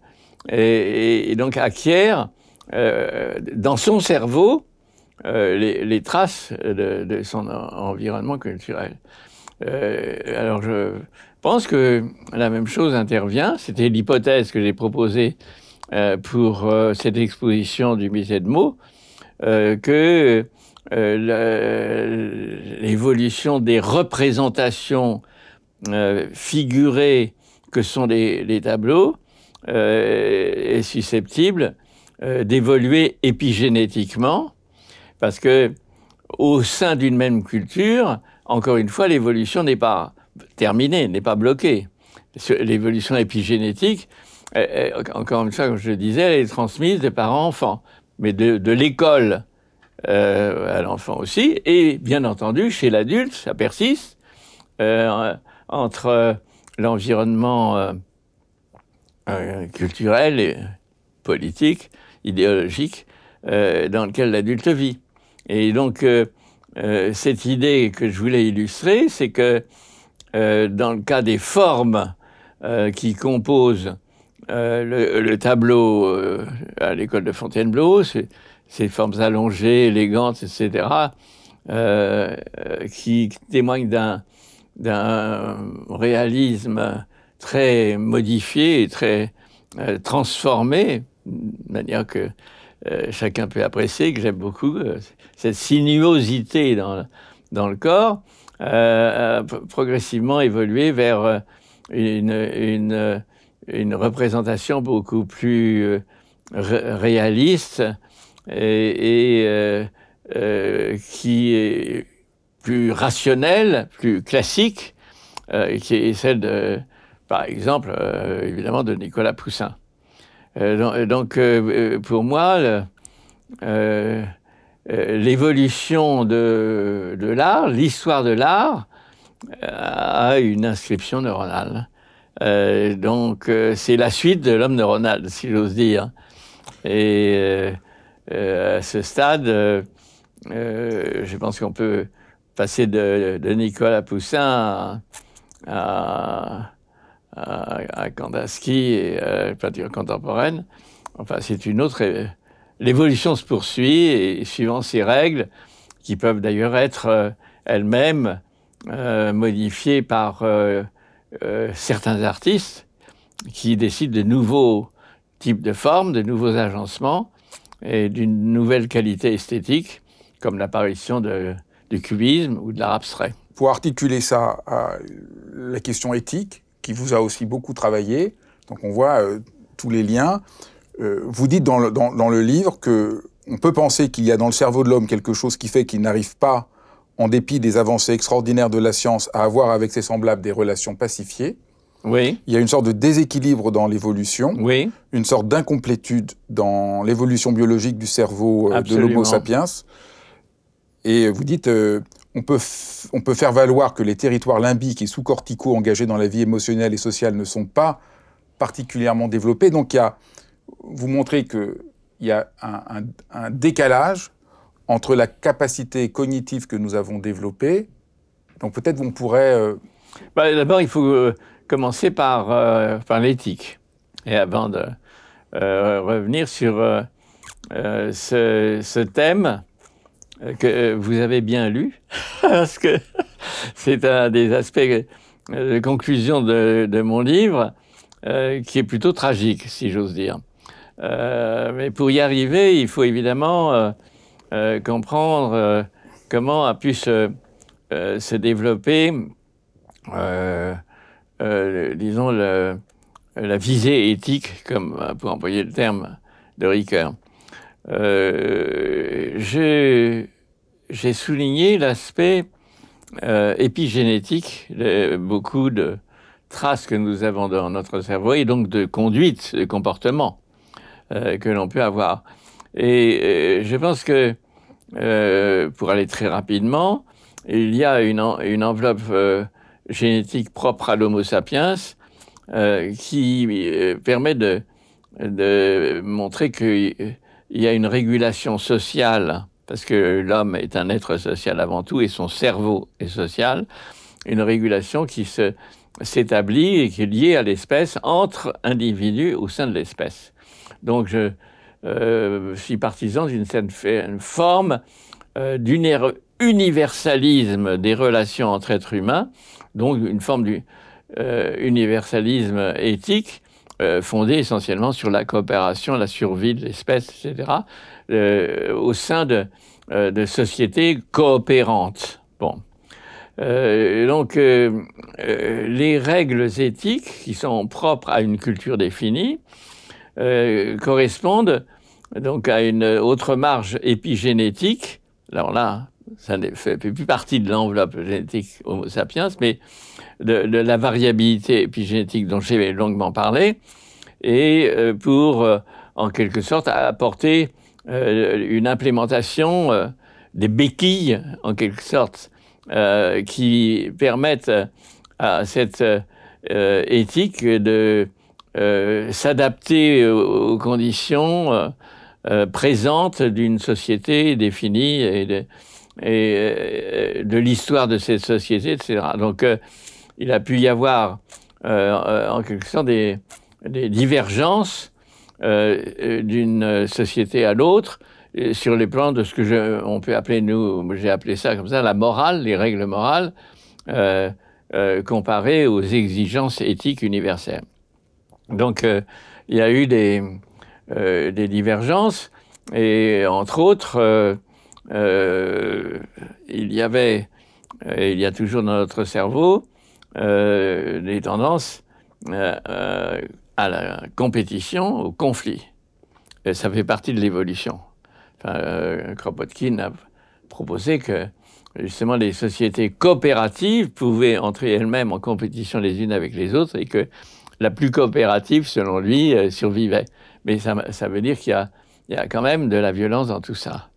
Speaker 1: et, donc acquiert euh, dans son cerveau euh, les, les, traces de, de, son environnement culturel. Euh, alors je pense que la même chose intervient, c'était l'hypothèse que j'ai proposée euh, pour euh, cette exposition du musée de mots, euh, que l'évolution des représentations figurées que sont les, les tableaux est susceptible d'évoluer épigénétiquement parce que au sein d'une même culture, encore une fois, l'évolution n'est pas terminée, n'est pas bloquée. L'évolution épigénétique euh, euh, encore une fois, comme je le disais, elle est transmise des parents enfants, mais de, l'école euh, à l'enfant aussi, et bien entendu chez l'adulte, ça persiste entre l'environnement culturel et politique, idéologique, dans lequel l'adulte vit. Et donc, cette idée que je voulais illustrer, c'est que dans le cas des formes qui composent euh, le, tableau euh, à l'école de Fontainebleau, ces formes allongées, élégantes, etc., euh, qui témoignent d'un, réalisme très modifié et très transformé, de manière que chacun peut apprécier, que j'aime beaucoup, cette sinuosité dans, dans le corps, progressivement évolué vers une une représentation beaucoup plus euh, réaliste et, euh, euh, qui est plus rationnelle, plus classique, qui est celle, de, par exemple, évidemment, de Nicolas Poussin. donc, pour moi, l'évolution de, de l'art, l'histoire de l'art, a une inscription neuronale. Euh, donc euh, c'est la suite de l'homme de Ronald, si j'ose dire. Et euh, euh à ce stade, je pense qu'on peut passer de, de Nicolas Poussin à, à, à, et à la peinture contemporaine. Enfin, c'est une autre. L'évolution se poursuit et suivant ces règles, qui peuvent d'ailleurs être elles-mêmes modifiées par euh, certains artistes qui décident de nouveaux types de formes, de nouveaux agencements et d'une nouvelle qualité esthétique, comme l'apparition du cubisme ou de l'art abstrait. Pour articuler ça à la question éthique, qui vous a aussi beaucoup travaillé,
Speaker 2: donc on voit euh, tous les liens, euh, vous dites dans le, dans le livre que on peut penser qu'il y a dans le cerveau de l'homme quelque chose qui fait qu'il n'arrive pas en dépit des avancées extraordinaires de la science, à avoir avec ses semblables des relations pacifiées. Oui. Il y a une sorte de déséquilibre dans l'évolution, oui. une sorte d'incomplétude dans l'évolution biologique du cerveau euh, de l'Homo sapiens. Et vous dites, euh, on, peut on peut faire valoir que les territoires limbiques et sous-corticaux engagés dans la vie émotionnelle et sociale ne sont pas particulièrement développés. Donc, il y a, vous montrez qu'il y a un, un décalage entre la capacité cognitive que nous avons développée.
Speaker 1: Donc peut-être on pourrait... Euh, bah, d'abord, il faut euh, commencer euh, par, l'éthique. Et avant de revenir sur ce, thème que vous avez bien lu, parce que c'est un des aspects de conclusion de, de mon livre qui est plutôt tragique, si j'ose dire. mais pour y arriver, il faut évidemment euh, comprendre euh, comment a pu se, euh, développer, disons, la visée éthique, comme pour employer le terme de Ricoeur. J'ai souligné l'aspect épigénétique de beaucoup de traces que nous avons dans notre cerveau et donc de conduite, de comportement que l'on peut avoir. Et euh, je pense que, euh, pour aller très rapidement, il y a une, enveloppe euh, génétique propre à l'Homo sapiens qui permet de, de montrer qu'il y a une régulation sociale, parce que l'homme est un être social avant tout et son cerveau est social, une régulation qui se, s'établit et qui est liée à l'espèce entre individus au sein de l'espèce. Donc je, euh, suis partisan d'une certaine forme euh, d'universalisme des relations entre êtres humains, donc une forme d'universalisme euh, universalisme éthique fondée essentiellement sur la coopération, la survie de l'espèce, etc., au sein de, sociétés coopérantes. Bon. donc, les règles éthiques qui sont propres à une culture définie euh, correspondent donc à une autre marge épigénétique. Alors là, ça ne fait plus partie de l'enveloppe génétique Homo sapiens, mais de, de la variabilité épigénétique dont j'ai longuement parlé, et euh, pour, euh, en quelque sorte, apporter une implémentation des béquilles, en quelque sorte, qui permettent à cette éthique de euh, s'adapter aux conditions euh, euh, présentes d'une société définie et de, l'histoire de cette société, etc. Donc il a pu y avoir en quelque sorte des, divergences d'une société à l'autre sur les plans de ce que je, on peut appeler nous, j'ai appelé ça comme ça, la morale, les règles morales, comparées aux exigences éthiques universelles. Donc euh, il y a eu des, euh, divergences et entre autres, euh, il y avait, et il y a toujours dans notre cerveau, des tendances à la compétition, au conflit. Et ça fait partie de l'évolution. Kropotkin a proposé que justement les sociétés coopératives pouvaient entrer elles-mêmes en compétition les unes avec les autres et que la plus coopérative, selon lui, euh, survivait. Mais ça, veut dire qu'il y, a, quand même de la violence dans tout ça.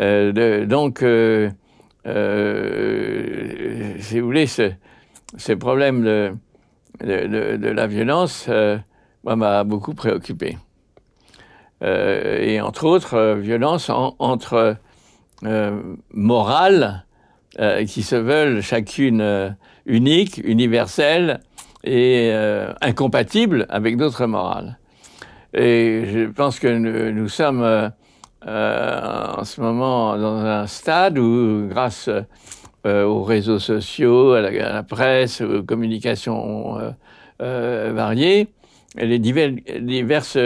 Speaker 1: Euh, donc, euh, si vous voulez, ce, problème de, la violence, moi, m'a beaucoup préoccupé. et entre autres, violence entre morales qui se veulent chacune unique, universelle, et euh, incompatible avec d'autres morales. Et je pense que nous, sommes euh, euh, en ce moment dans un stade où, grâce euh, aux réseaux sociaux, à la, presse, aux communications euh, variées, les diverses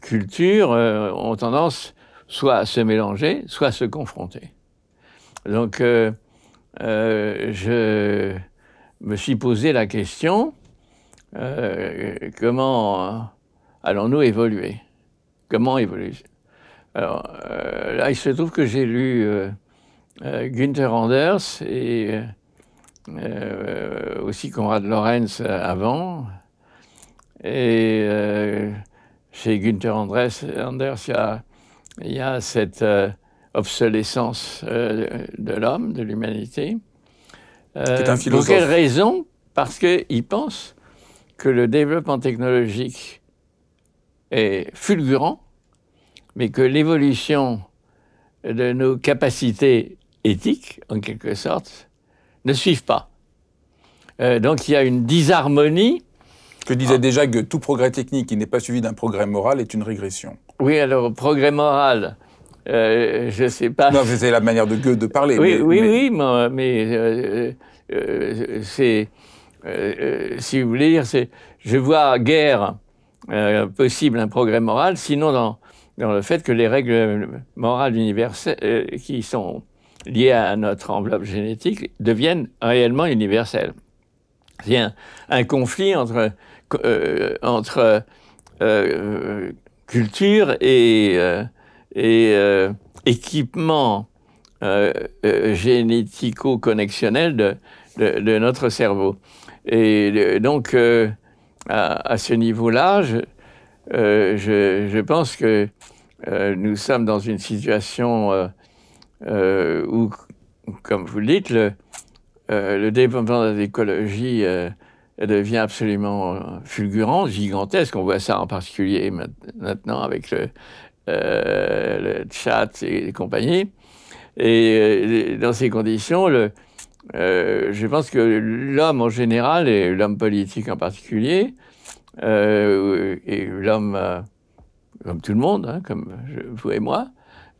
Speaker 1: cultures ont tendance soit à se mélanger, soit à se confronter. Donc, euh, je me suis posé la question euh, comment euh, allons-nous évoluer Comment évoluer Alors euh, là, il se trouve que j'ai lu Günther Anders et aussi Conrad Lorenz avant. Et chez Günther Anders, il y a, cette obsolescence de l'homme, de l'humanité. pour quelle raison Parce qu'il pense que le développement technologique est fulgurant, mais que l'évolution de nos capacités éthiques, en quelque sorte, ne suivent pas. Euh, donc il y a une disharmonie. Que disait déjà que tout
Speaker 2: progrès technique qui n'est pas suivi d'un progrès moral est une régression.
Speaker 1: Oui, alors progrès moral, euh, je ne sais pas. Non, c'est la manière de Goethe de parler. Oui, oui, oui, mais, euh, c'est euh, euh, si vous voulez dire, c'est je vois guère euh, possible un progrès moral, sinon dans, dans, le fait que les règles morales universelles qui sont liées à notre enveloppe génétique deviennent réellement universelles. C'est un, conflit entre, entre culture et, équipement génético-connexionnel de, de, notre cerveau. Et euh, donc, euh, à, ce niveau-là, je, euh, pense que nous sommes dans une situation où, comme vous le dites, le, développement de l'écologie devient absolument fulgurant, gigantesque. On voit ça en particulier maintenant avec le, le chat et compagnie. Et dans ces conditions, le, euh, je pense que l'homme en général, et l'homme politique en particulier, euh, et l'homme, euh, comme tout le monde, hein, comme vous et moi,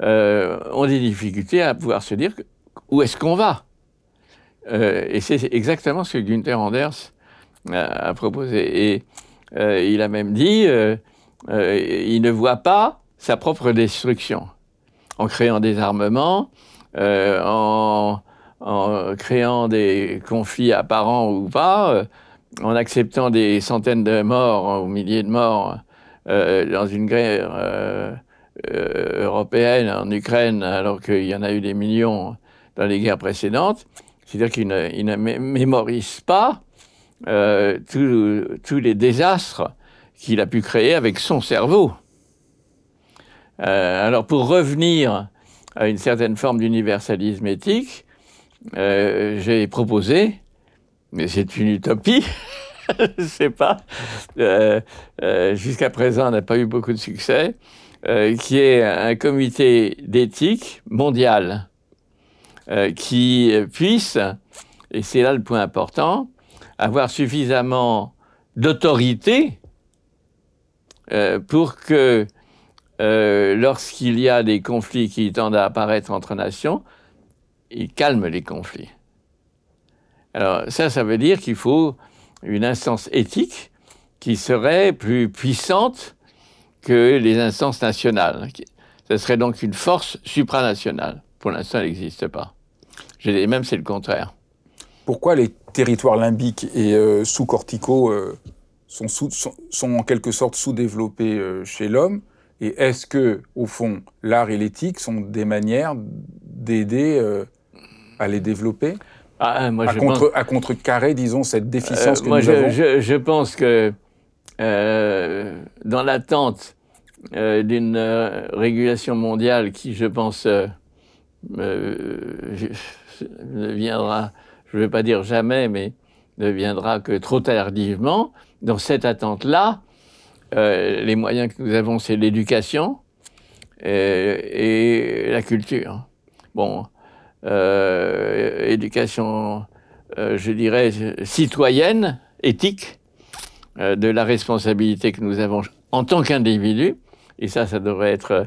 Speaker 1: ont des difficultés à pouvoir se dire où est-ce qu'on va. et c'est exactement ce que Günther Anders a, a proposé. Et il a même dit, il ne voit pas sa propre destruction en créant des armements, en en créant des conflits apparents ou pas, euh, en acceptant des centaines de morts ou milliers de morts euh, dans une guerre euh, européenne en Ukraine, alors qu'il y en a eu des millions dans les guerres précédentes. C'est-à-dire qu'il ne, mémorise pas tous les désastres qu'il a pu créer avec son cerveau. alors pour revenir à une certaine forme d'universalisme éthique, euh, j'ai proposé, mais c'est une utopie, je ne sais pas, euh, euh, jusqu'à présent, on n'a pas eu beaucoup de succès, qui est un comité d'éthique mondial qui puisse, et c'est là le point important, avoir suffisamment d'autorité pour que lorsqu'il y a des conflits qui tendent à apparaître entre nations, il calme les conflits. Alors ça, ça veut dire qu'il faut une instance éthique qui serait plus puissante que les instances nationales. Ce serait donc une force supranationale. Pour l'instant, elle n'existe pas. Et même c'est le contraire.
Speaker 2: Pourquoi les territoires limbiques et euh, sous-corticaux euh, sont, sont, en quelque sorte sous-développés euh, chez l'homme Et est-ce que, au fond, l'art et l'éthique sont des manières d'aider à les développer ah, hein, moi, à, contre, contrecarrer, disons, cette déficience euh, que nous je, avons
Speaker 1: je, je, pense que euh, dans l'attente euh, d'une régulation mondiale qui, je pense, ne viendra, je ne vais pas dire jamais, mais ne viendra que trop tardivement, dans cette attente-là, les moyens que nous avons, c'est l'éducation et, et la culture. Bon, euh, éducation, euh, je dirais, citoyenne, éthique, euh, de la responsabilité que nous avons en tant qu'individu. Et ça, ça devrait être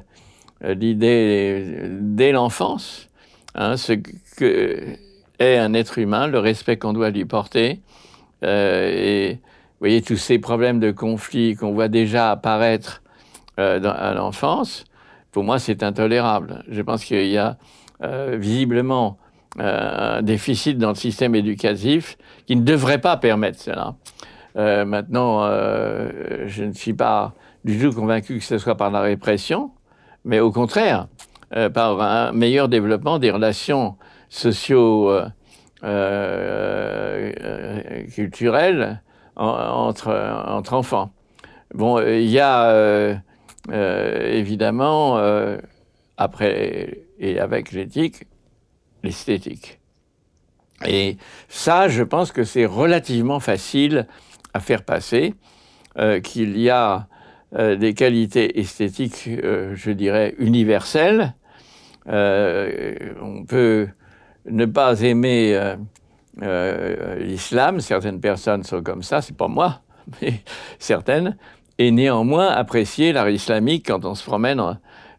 Speaker 1: l'idée dès l'enfance, hein, ce que est un être humain, le respect qu'on doit lui porter. et vous voyez, tous ces problèmes de conflit qu'on voit déjà apparaître à l'enfance, pour moi, c'est intolérable. Je pense qu'il y a euh, visiblement euh, un déficit dans le système éducatif qui ne devrait pas permettre cela. Euh, maintenant, je ne suis pas du tout convaincu que ce soit par la répression, mais au contraire, par un meilleur développement des relations socio culturelles entre, enfants. Bon, il y a évidemment, après et avec l'éthique, l'esthétique. Et ça, je pense que c'est relativement facile à faire passer, euh, qu'il y a euh, des qualités esthétiques, euh, je dirais, universelles. on peut ne pas aimer l'islam, certaines personnes sont comme ça, c'est pas moi, mais certaines, et néanmoins apprécier l'art islamique quand on se promène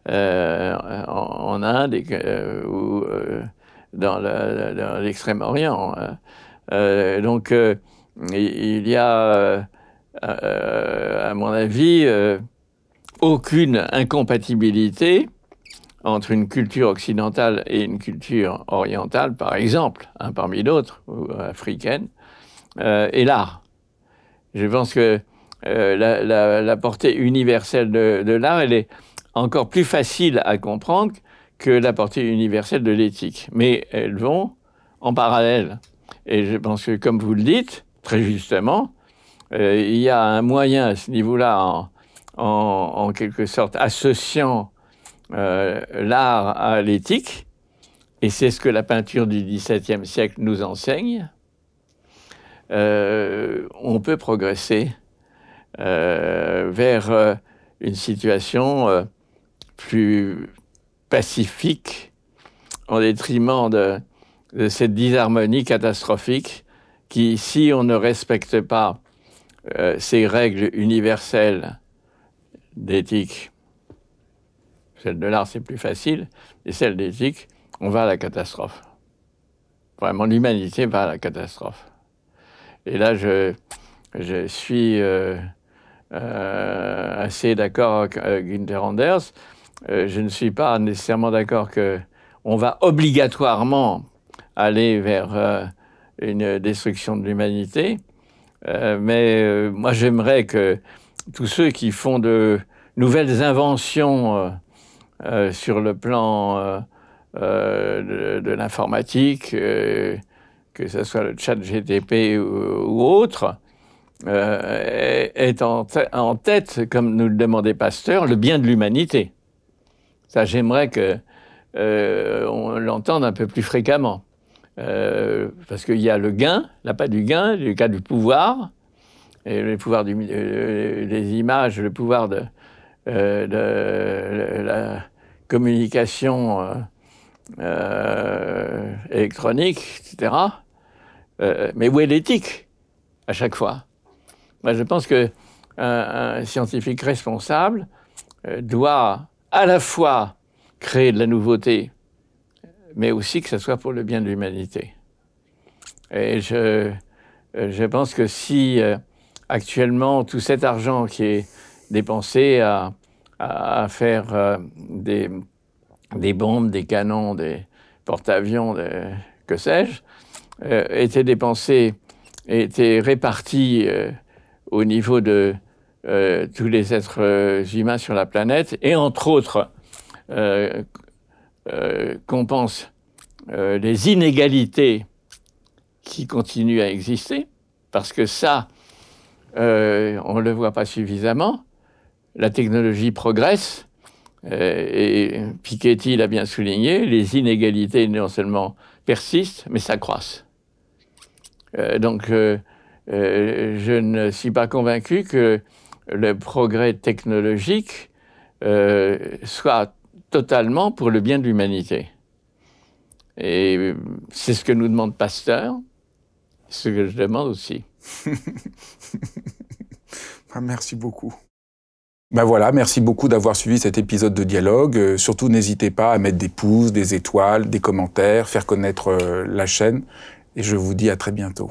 Speaker 1: euh, en, Inde euh, ou euh, dans l'Extrême-Orient. Hein. donc, il y a, à mon avis, aucune incompatibilité entre une culture occidentale et une culture orientale, par exemple, hein, parmi d'autres, ou africaine, et l'art. Je pense que la, portée universelle de l'art, elle est encore plus facile à comprendre que la portée universelle de l'éthique. Mais elles vont en parallèle. Et je pense que, comme vous le dites, très justement, euh, il y a un moyen à ce niveau-là, en, quelque sorte, associant euh, l'art à l'éthique, et c'est ce que la peinture du XVIIe siècle nous enseigne, euh, on peut progresser vers une situation plus pacifique en détriment de, cette disharmonie catastrophique qui, si on ne respecte pas euh, ces règles universelles d'éthique, celle de l'art c'est plus facile, et celle d'éthique, on va à la catastrophe. Vraiment, l'humanité va à la catastrophe. Et là, je, je suis euh, euh, assez d'accord avec Günther Anders. Euh, je ne suis pas nécessairement d'accord que on va obligatoirement aller vers euh, une destruction de l'humanité. Euh, mais moi, j'aimerais que tous ceux qui font de nouvelles inventions sur le plan de, l'informatique, que ce soit le chat GTP ou, autre, aient en tête, comme nous le demandait Pasteur, le bien de l'humanité. Ça, j'aimerais que euh, on l'entende un peu plus fréquemment. Euh, parce qu'il y a le gain, la pas du gain, le cas du pouvoir, et le pouvoir des euh, images, le pouvoir de, la communication électronique, etc. mais où est l'éthique à chaque fois je pense que un scientifique responsable doit à la fois créer de la nouveauté, mais aussi que ce soit pour le bien de l'humanité. Et je, euh, je pense que si euh, actuellement tout cet argent qui est dépensé à, à, faire euh, des, des, bombes, des canons, des porte-avions, que sais-je, était dépensé, était réparti au niveau de euh, tous les êtres euh, humains sur la planète et entre autres euh, euh, euh, les inégalités qui continuent à exister, parce que ça, on ne le voit pas suffisamment. La technologie progresse, et Piketty l'a bien souligné, les inégalités non seulement persistent, mais s'accroissent. donc, je ne suis pas convaincu que le progrès technologique euh, soit totalement pour le bien de l'humanité. Et c'est ce que nous demande Pasteur, ce que je demande aussi.
Speaker 2: Ah, merci beaucoup. Ben voilà, merci beaucoup d'avoir suivi cet épisode de dialogue. Euh, surtout, n'hésitez pas à mettre des pouces, des étoiles, des commentaires, faire connaître euh, la chaîne. Et je vous dis à très bientôt.